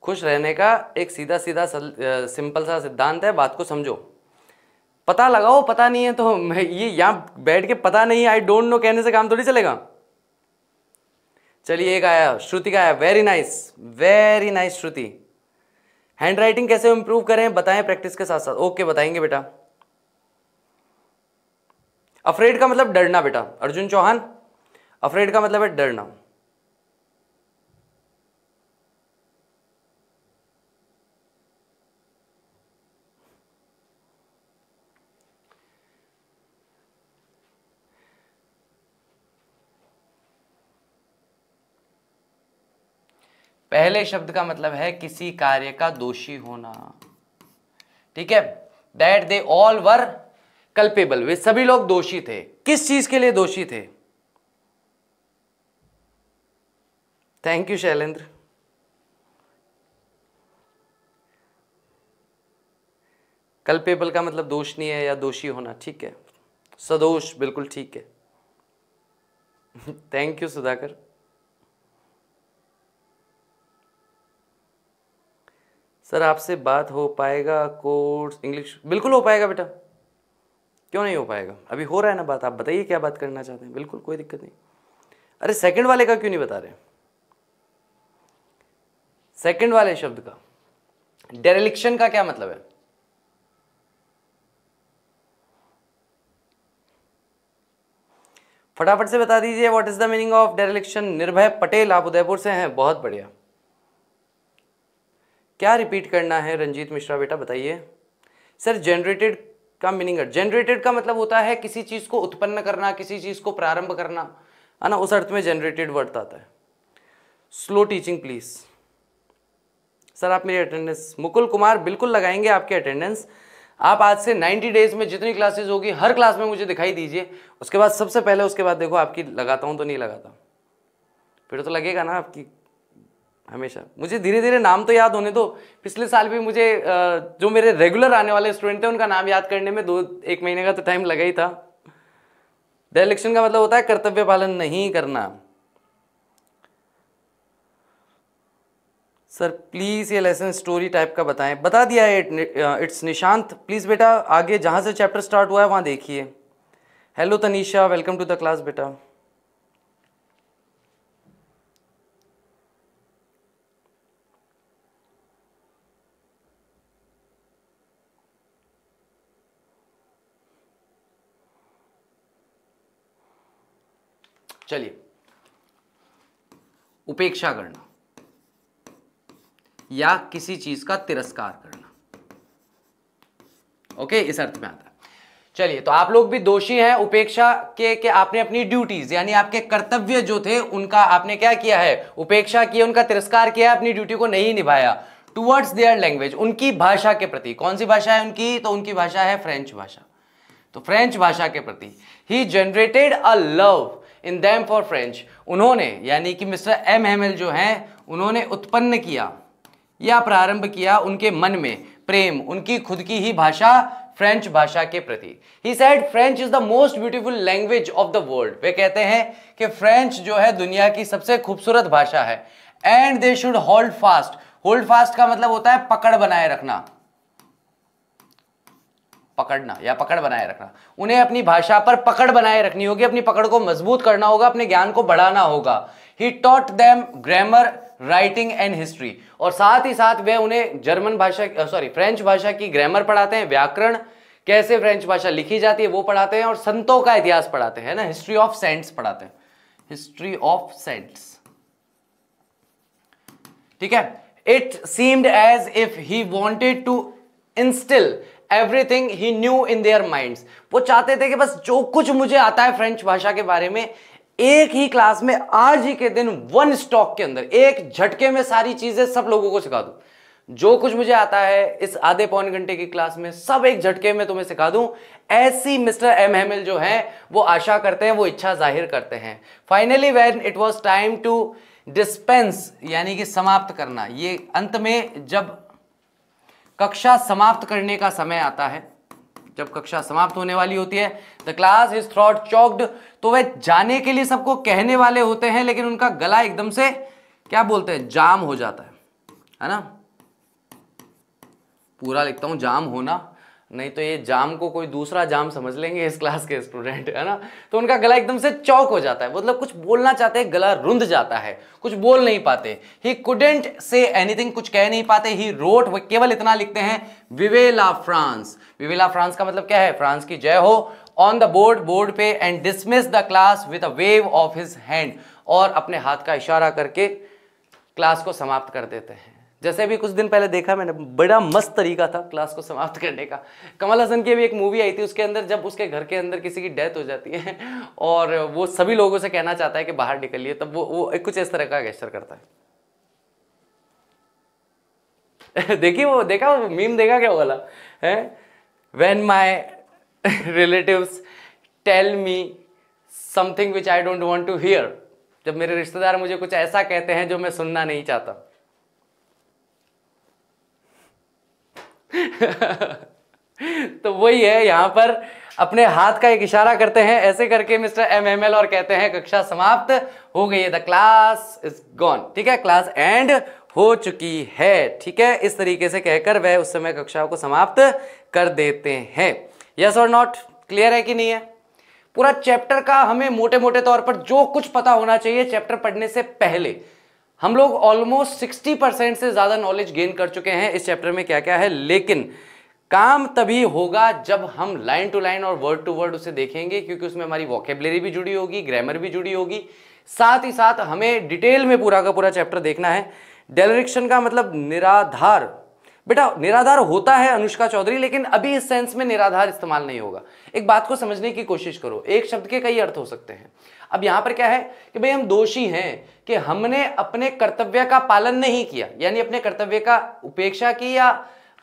खुश रहने का एक सीधा सीधा सिंपल सा सिद्धांत है बात को समझो पता लगाओ पता नहीं है तो [LAUGHS] मैं ये यहाँ बैठ के पता नहीं आई डोंट नो कहने से काम थोड़ी चलेगा चलिए एक आया श्रुति का आया very nice very nice Shruti handwriting कैसे इंप्रूव करें बताएं प्रैक्टिस के साथ साथ ओके बताएंगे बेटा अफ्रेड का मतलब डरना बेटा अर्जुन चौहान अफ्रेड का मतलब है डरना पहले शब्द का मतलब है किसी कार्य का दोषी होना ठीक है that they all were culpable वे सभी लोग दोषी थे किस चीज के लिए दोषी थे थैंक यू शैलेंद्र कल्पेबल का मतलब दोष नहीं है या दोषी होना ठीक है सदोष बिल्कुल ठीक है थैंक [LAUGHS] यू सुधाकर सर आपसे बात हो पाएगा कोर्स इंग्लिश बिल्कुल हो पाएगा बेटा क्यों नहीं हो पाएगा अभी हो रहा है ना बात आप बताइए क्या बात करना चाहते हैं बिल्कुल कोई दिक्कत नहीं अरे सेकंड वाले का क्यों नहीं बता रहे सेकंड वाले शब्द का डेरेलिक्शन का क्या मतलब है फटाफट से बता दीजिए what is the meaning of dereliction Nirbhay Patel आप उदयपुर से हैं बहुत बढ़िया क्या रिपीट करना है रंजीत मिश्रा बेटा बताइए सर जनरेटेड का मीनिंग जनरेटेड का मतलब होता है किसी चीज़ को उत्पन्न करना किसी चीज़ को प्रारंभ करना है ना उस अर्थ में जनरेटेड वर्ड तो आता है स्लो टीचिंग प्लीज़ सर आप मेरी अटेंडेंस मुकुल कुमार बिल्कुल लगाएंगे आपके अटेंडेंस आप आज से 90 डेज में जितनी क्लासेस होगी हर क्लास में मुझे दिखाई दीजिए उसके बाद सबसे पहले उसके बाद देखो आपकी लगाता हूँ तो नहीं लगाता फिर तो लगेगा ना आपकी हमेशा मुझे धीरे धीरे नाम तो याद होने दो पिछले साल भी मुझे जो मेरे रेगुलर आने वाले स्टूडेंट थे उनका नाम याद करने में दो एक महीने का तो टाइम लगा ही था डायलेक्शन का मतलब होता है कर्तव्य पालन नहीं करना सर प्लीज़ ये लेसन स्टोरी टाइप का बताएं बता दिया है इट्स निशांत प्लीज़ बेटा आगे जहां से चैप्टर स्टार्ट हुआ है वहां देखिए hello Tanisha welcome to the class बेटा चलिए उपेक्षा करना या किसी चीज का तिरस्कार करना ओके इस अर्थ में आता है चलिए तो आप लोग भी दोषी हैं उपेक्षा के कि आपने अपनी ड्यूटीज यानी आपके कर्तव्य जो थे उनका आपने क्या किया है उपेक्षा की उनका तिरस्कार किया अपनी ड्यूटी को नहीं निभाया टुवर्ड्स देयर लैंग्वेज उनकी भाषा के प्रति कौन सी भाषा है उनकी तो उनकी भाषा है फ्रेंच भाषा तो फ्रेंच भाषा के प्रति he generated a love in them for French उन्होंने यानी कि मिस्टर एम एल जो हैं उन्होंने उत्पन्न किया या प्रारंभ किया उनके मन में प्रेम उनकी खुद की ही भाषा फ्रेंच भाषा के प्रति he said French is the most beautiful language of the world वे कहते हैं कि फ्रेंच जो है दुनिया की सबसे खूबसूरत भाषा है and they should hold fast hold fast का मतलब होता है पकड़ बनाए रखना पकड़ना या पकड़ बनाए रखना उन्हें अपनी भाषा पर पकड़ बनाए रखनी होगी अपनी पकड़ को मजबूत करना होगा अपने ज्ञान को बढ़ाना होगा he taught them grammar writing and history और साथ ही साथ वे उन्हें जर्मन भाषा सॉरी फ्रेंच भाषा की ग्रामर पढ़ाते हैं व्याकरण कैसे फ्रेंच भाषा लिखी जाती है वो पढ़ाते हैं और संतों का इतिहास पढ़ाते हैं ना हिस्ट्री ऑफ सेंट्स पढ़ाते हैं हिस्ट्री ऑफ सेंट्स ठीक है it seemed as if he wanted to instil everything he knew in their minds वो चाहते थे कि बस जो कुछ मुझे आता है फ्रेंच भाषा के बारे में एक ही क्लास में आज ही के दिन वन स्टॉक के अंदर एक झटके में सारी चीजें सब लोगों को सिखा दू जो कुछ मुझे आता है इस आधे पौन घंटे की क्लास में सब एक झटके में तुम्हें सिखा दूं ऐसी मिस्टर एम हेमिल जो हैं वो आशा करते हैं वो इच्छा जाहिर करते हैं finally when it was time to dispense यानी कि समाप्त करना ये अंत में जब कक्षा समाप्त करने का समय आता है जब कक्षा समाप्त होने वाली होती है the class is throat choked तो वह जाने के लिए सबको कहने वाले होते हैं लेकिन उनका गला एकदम से क्या बोलते हैं जाम हो जाता है है ना पूरा लिखता हूं जाम होना नहीं तो ये जाम को कोई दूसरा जाम समझ लेंगे इस क्लास के स्टूडेंट है ना तो उनका गला एकदम से चौक हो जाता है मतलब कुछ बोलना चाहते हैं गला रुंध जाता है कुछ बोल नहीं पाते ही कुडेंट से एनीथिंग कुछ कह नहीं पाते ही रोट केवल इतना लिखते हैं विवेला फ्रांस विवेला फ्रांस का मतलब क्या है फ्रांस की जय हो ऑन द बोर्ड बोर्ड पे and dismiss the class with a wave of his hand और अपने हाथ का इशारा करके क्लास को समाप्त कर देते हैं जैसे भी कुछ दिन पहले देखा मैंने बड़ा मस्त तरीका था क्लास को समाप्त करने का कमल हसन की भी एक मूवी आई थी उसके अंदर जब उसके घर के अंदर किसी की डेथ हो जाती है [LAUGHS] और वो सभी लोगों से कहना चाहता है कि बाहर निकलिए तब वो वो कुछ इस तरह का गेस्टर करता है [LAUGHS] देखिए वो देखा वो मीम देखा क्या बोला है when my relative tell me something which I don't want to hear जब मेरे रिश्तेदार मुझे कुछ ऐसा कहते हैं जो मैं सुनना नहीं चाहता [LAUGHS] तो वही है यहाँ पर अपने हाथ का एक इशारा करते हैं ऐसे करके मिस्टर एम एम एल और कहते हैं कक्षा समाप्त हो गई है द क्लास इज गॉन ठीक है क्लास एंड हो चुकी है ठीक है इस तरीके से कहकर वह उस समय कक्षाओं को समाप्त कर देते हैं यस और नॉट क्लियर है कि नहीं है पूरा चैप्टर का हमें मोटे मोटे तौर पर जो कुछ पता होना चाहिए चैप्टर पढ़ने से पहले हम लोग ऑलमोस्ट सिक्सटी परसेंट से ज़्यादा नॉलेज गेन कर चुके हैं इस चैप्टर में क्या क्या है लेकिन काम तभी होगा जब हम लाइन टू लाइन और वर्ड टू वर्ड उसे देखेंगे क्योंकि उसमें हमारी वॉकेबलरी भी जुड़ी होगी ग्रामर भी जुड़ी होगी साथ ही साथ हमें डिटेल में पूरा का पूरा चैप्टर देखना है डेलरिक्शन का मतलब निराधार बेटा निराधार होता है अनुष्का चौधरी लेकिन अभी इस सेंस में निराधार इस्तेमाल नहीं होगा एक बात को समझने की कोशिश करो एक शब्द के कई अर्थ हो सकते हैं अब यहां पर क्या है कि भाई हम दोषी हैं कि हमने अपने कर्तव्य का पालन नहीं किया यानी अपने कर्तव्य का उपेक्षा की या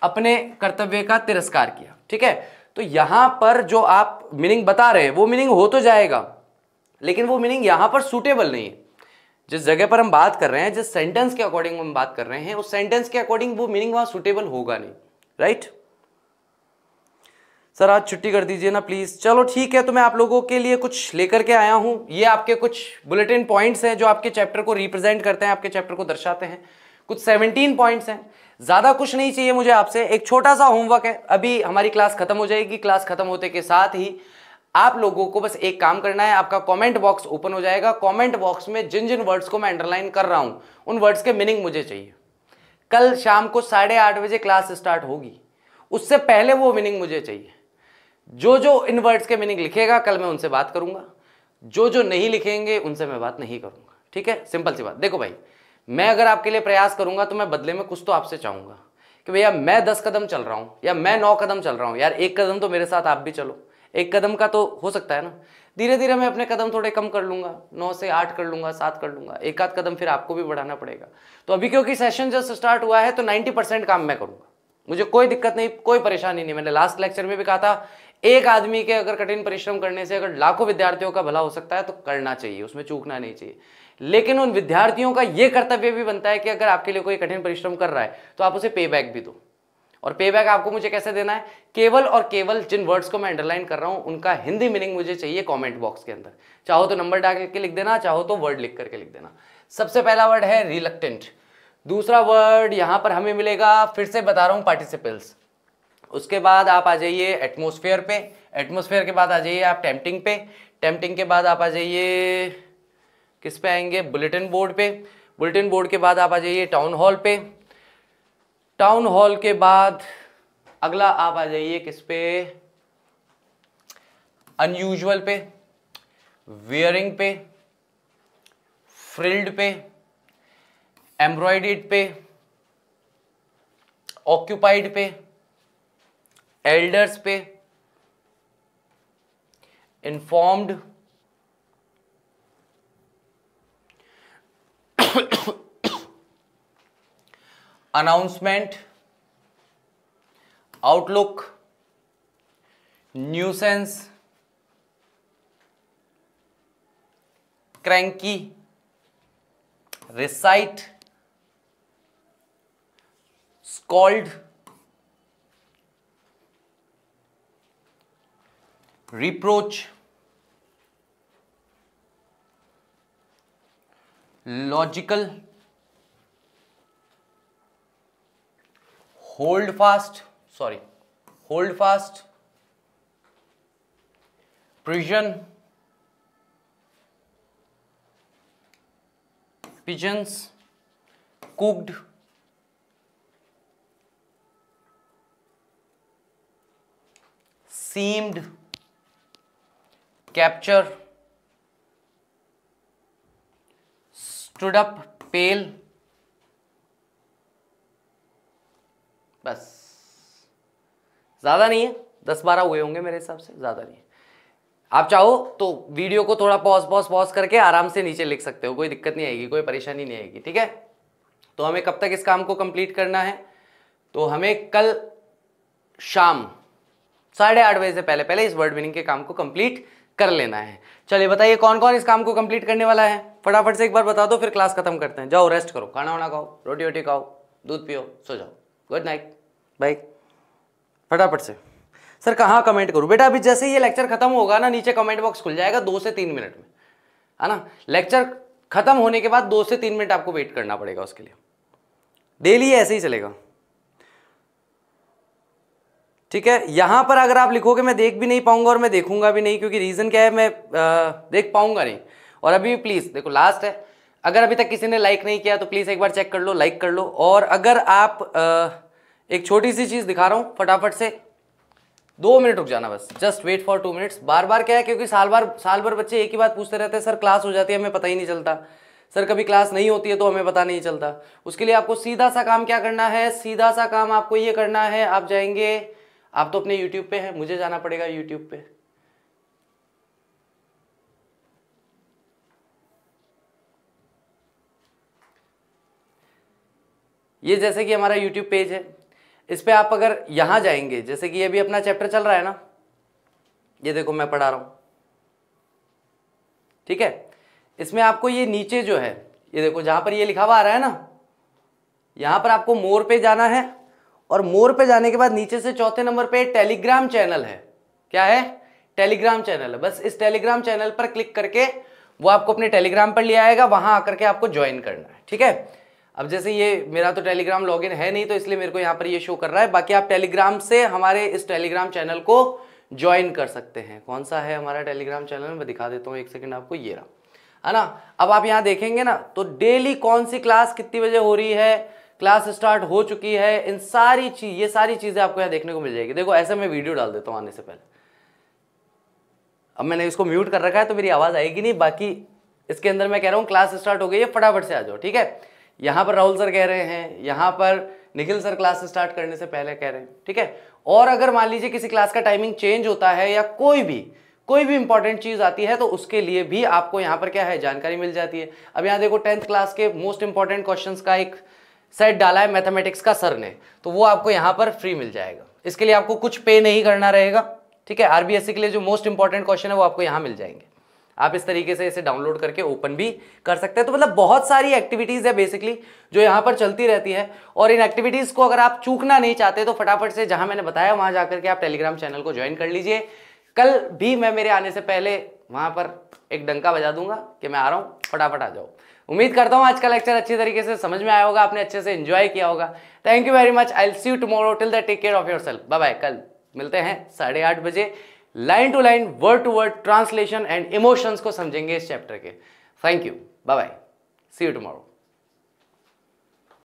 अपने कर्तव्य का तिरस्कार किया ठीक है तो यहां पर जो आप मीनिंग बता रहे हैं वो मीनिंग हो तो जाएगा लेकिन वो मीनिंग यहां पर सूटेबल नहीं है जिस जगह पर हम बात कर रहे हैं जिस सेंटेंस के अकॉर्डिंग हम बात कर रहे हैं उस सेंटेंस के अकॉर्डिंग वो मीनिंग वहां सुटेबल होगा नहीं राइट सर आज छुट्टी कर दीजिए ना प्लीज़ चलो ठीक है तो मैं आप लोगों के लिए कुछ लेकर के आया हूं ये आपके कुछ बुलेटिन पॉइंट्स हैं जो आपके चैप्टर को रिप्रेजेंट करते हैं आपके चैप्टर को दर्शाते हैं कुछ सेवनटीन पॉइंट्स हैं ज़्यादा कुछ नहीं चाहिए मुझे आपसे एक छोटा सा होमवर्क है अभी हमारी क्लास खत्म हो जाएगी क्लास खत्म होते के साथ ही आप लोगों को बस एक काम करना है आपका कमेंट बॉक्स ओपन हो जाएगा कमेंट बॉक्स में जिन जिन वर्ड्स को मैं अंडरलाइन कर रहा हूं उन वर्ड्स के मीनिंग मुझे चाहिए कल शाम को साढ़े आठ बजे क्लास स्टार्ट होगी उससे पहले वो मीनिंग मुझे चाहिए जो जो इन वर्ड्स के मीनिंग लिखेगा कल मैं उनसे बात करूंगा जो जो नहीं लिखेंगे उनसे मैं बात नहीं करूंगा ठीक है सिंपल सी बात देखो भाई मैं अगर आपके लिए प्रयास करूंगा तो मैं बदले में कुछ तो आपसे चाहूंगा कि भैया मैं दस कदम चल रहा हूं या मैं नौ कदम चल रहा हूँ यार एक कदम तो मेरे साथ आप भी चलो एक कदम का तो हो सकता है ना धीरे धीरे मैं अपने कदम थोड़े कम कर लूंगा नौ से आठ कर लूंगा सात कर लूंगा एक आध कदम फिर आपको भी बढ़ाना पड़ेगा तो अभी क्योंकि सेशन जस्ट स्टार्ट हुआ है तो नाइन्टी परसेंट काम मैं करूंगा मुझे कोई दिक्कत नहीं कोई परेशानी नहीं मैंने लास्ट लेक्चर में भी कहा था एक आदमी के अगर कठिन परिश्रम करने से अगर लाखों विद्यार्थियों का भला हो सकता है तो करना चाहिए उसमें चूकना नहीं चाहिए लेकिन उन विद्यार्थियों का यह कर्तव्य भी बनता है कि अगर आपके लिए कोई कठिन परिश्रम कर रहा है तो आप उसे पे बैक भी दो और पे बैक आपको मुझे कैसे देना है केवल और केवल जिन वर्ड्स को मैं अंडरलाइन कर रहा हूँ उनका हिंदी मीनिंग मुझे चाहिए कॉमेंट बॉक्स के अंदर चाहो तो नंबर डाल के लिख देना चाहो तो वर्ड लिख करके लिख देना सबसे पहला वर्ड है रिलक्टेंट दूसरा वर्ड यहाँ पर हमें मिलेगा फिर से बता रहा हूँ पार्टिसिपल्स उसके बाद आप आ जाइए एटमोसफेयर पे एटमोसफेयर के बाद आ जाइए आप टेम्पटिंग पे टेम्पटिंग के बाद आप आ जाइए किस पे आएंगे बुलेटिन बोर्ड पे बुलेटिन बोर्ड के बाद आप आ जाइए टाउन हॉल पे टाउन हॉल के बाद अगला आप आ जाइए किस पे अनयूजल पे वियरिंग पे फ्रिल्ड पे एम्ब्रॉयडेड पे ऑक्यूपाइड पे एल्डर्स पे informed announcement outlook nuisance cranky recite scold reproach logical hold fast sorry hold fast prison pigeons cooked Seamed. capture stood up pale बस ज़्यादा नहीं है दस बारह हुए होंगे मेरे हिसाब से ज़्यादा नहीं है आप चाहो तो वीडियो को थोड़ा पॉज पॉज पॉज करके आराम से नीचे लिख सकते हो कोई दिक्कत नहीं आएगी कोई परेशानी नहीं आएगी ठीक है तो हमें कब तक इस काम को कंप्लीट करना है तो हमें कल शाम साढ़े आठ बजे से पहले पहले इस वर्ड मीनिंग के काम को कंप्लीट कर लेना है चलिए बताइए कौन कौन इस काम को कंप्लीट करने वाला है फटाफट से एक बार बता दो फिर क्लास खत्म करते हैं जाओ रेस्ट करो खाना वाना खाओ रोटी वोटी खाओ दूध पियो सो जाओ गुड नाइट बाय फटाफट से सर कहाँ कमेंट करूँ बेटा अभी जैसे ये लेक्चर खत्म होगा ना नीचे कमेंट बॉक्स खुल जाएगा दो से तीन मिनट में है ना लेक्चर खत्म होने के बाद दो से तीन मिनट आपको वेट करना पड़ेगा उसके लिए डेली ऐसे ही चलेगा ठीक है यहां पर अगर आप लिखोगे मैं देख भी नहीं पाऊंगा और मैं देखूंगा भी नहीं क्योंकि रीज़न क्या है मैं आ, देख पाऊंगा नहीं और अभी प्लीज़ देखो लास्ट है अगर अभी तक किसी ने लाइक नहीं किया तो प्लीज़ एक बार चेक कर लो लाइक कर लो और अगर आप एक छोटी सी चीज़ दिखा रहा हूँ फटाफट से दो मिनट रुक जाना बस just wait for two minutes बार बार क्या है क्योंकि साल बार साल भर बच्चे एक ही बात पूछते रहते हैं सर क्लास हो जाती है हमें पता ही नहीं चलता सर कभी क्लास नहीं होती है तो हमें पता नहीं चलता उसके लिए आपको सीधा सा काम क्या करना है सीधा सा काम आपको ये करना है आप जाएंगे आप तो अपने यूट्यूब पे हैं मुझे जाना पड़ेगा यूट्यूब पे ये जैसे कि हमारा यूट्यूब पेज है इस पर आप अगर यहाँ जाएंगे जैसे कि ये भी अपना चैप्टर चल रहा है ना ये देखो मैं पढ़ा रहा हूँ ठीक है इसमें आपको ये नीचे जो है ये देखो जहाँ पर ये लिखा हुआ आ रहा है ना यहाँ पर आपको मोर पे जाना है और मोर पे जाने के बाद नीचे से चौथे नंबर पे टेलीग्राम चैनल है क्या है टेलीग्राम चैनल है बस इस टेलीग्राम चैनल पर क्लिक करके वो आपको अपने टेलीग्राम पर ले आएगा वहां आकर के आपको ज्वाइन करना है ठीक है अब जैसे ये मेरा तो टेलीग्राम लॉगिन है नहीं तो इसलिए मेरे को यहाँ पर ये शो कर रहा है बाकी आप टेलीग्राम से हमारे इस टेलीग्राम चैनल को ज्वाइन कर सकते हैं कौन सा है हमारा टेलीग्राम चैनल मैं दिखा देता हूँ एक सेकेंड आपको ये रहा है ना अब आप यहाँ देखेंगे ना तो डेली कौन सी क्लास कितनी बजे हो रही है क्लास स्टार्ट हो चुकी है इन सारी चीज ये सारी चीज़ें आपको यहाँ देखने को मिल जाएगी देखो ऐसे मैं वीडियो डाल देता हूँ आने से पहले अब मैंने इसको म्यूट कर रखा है तो मेरी आवाज़ आएगी नहीं बाकी इसके अंदर मैं कह रहा हूँ क्लास स्टार्ट हो गई है फटाफट से आ जाओ ठीक है यहाँ पर राहुल सर कह रहे हैं यहाँ पर निखिल सर क्लास स्टार्ट करने से पहले कह रहे हैं ठीक है और अगर मान लीजिए किसी क्लास का टाइमिंग चेंज होता है या कोई भी कोई भी इंपॉर्टेंट चीज़ आती है तो उसके लिए भी आपको यहाँ पर क्या है जानकारी मिल जाती है अब यहाँ देखो टेंथ क्लास के मोस्ट इंपॉर्टेंट क्वेश्चन का एक सेट डाला है मैथमेटिक्स का सर ने तो वो आपको यहाँ पर फ्री मिल जाएगा इसके लिए आपको कुछ पे नहीं करना रहेगा ठीक है आरबीएससी के लिए जो मोस्ट इंपॉर्टेंट क्वेश्चन है वो आपको यहाँ मिल जाएंगे आप इस तरीके से इसे डाउनलोड करके ओपन भी कर सकते हैं तो मतलब बहुत सारी एक्टिविटीज़ है बेसिकली जो यहाँ पर चलती रहती है और इन एक्टिविटीज़ को अगर आप चूकना नहीं चाहते तो फटाफट से जहाँ मैंने बताया वहाँ जा के आप टेलीग्राम चैनल को ज्वाइन कर लीजिए कल भी मैं मेरे आने से पहले वहाँ पर एक डंका बजा दूंगा कि मैं आ रहा हूँ फटाफट आ जाओ उम्मीद करता हूँ आज का लेक्चर अच्छी तरीके से समझ में आया होगा आपने अच्छे से इन्जॉय किया होगा thank you very much I see you tomorrow till the take care of yourself bye कल मिलते हैं साढ़े आठ बजे line to line word to word translation and emotions को समझेंगे इस चैप्टर के thank you bye bye see you tomorrow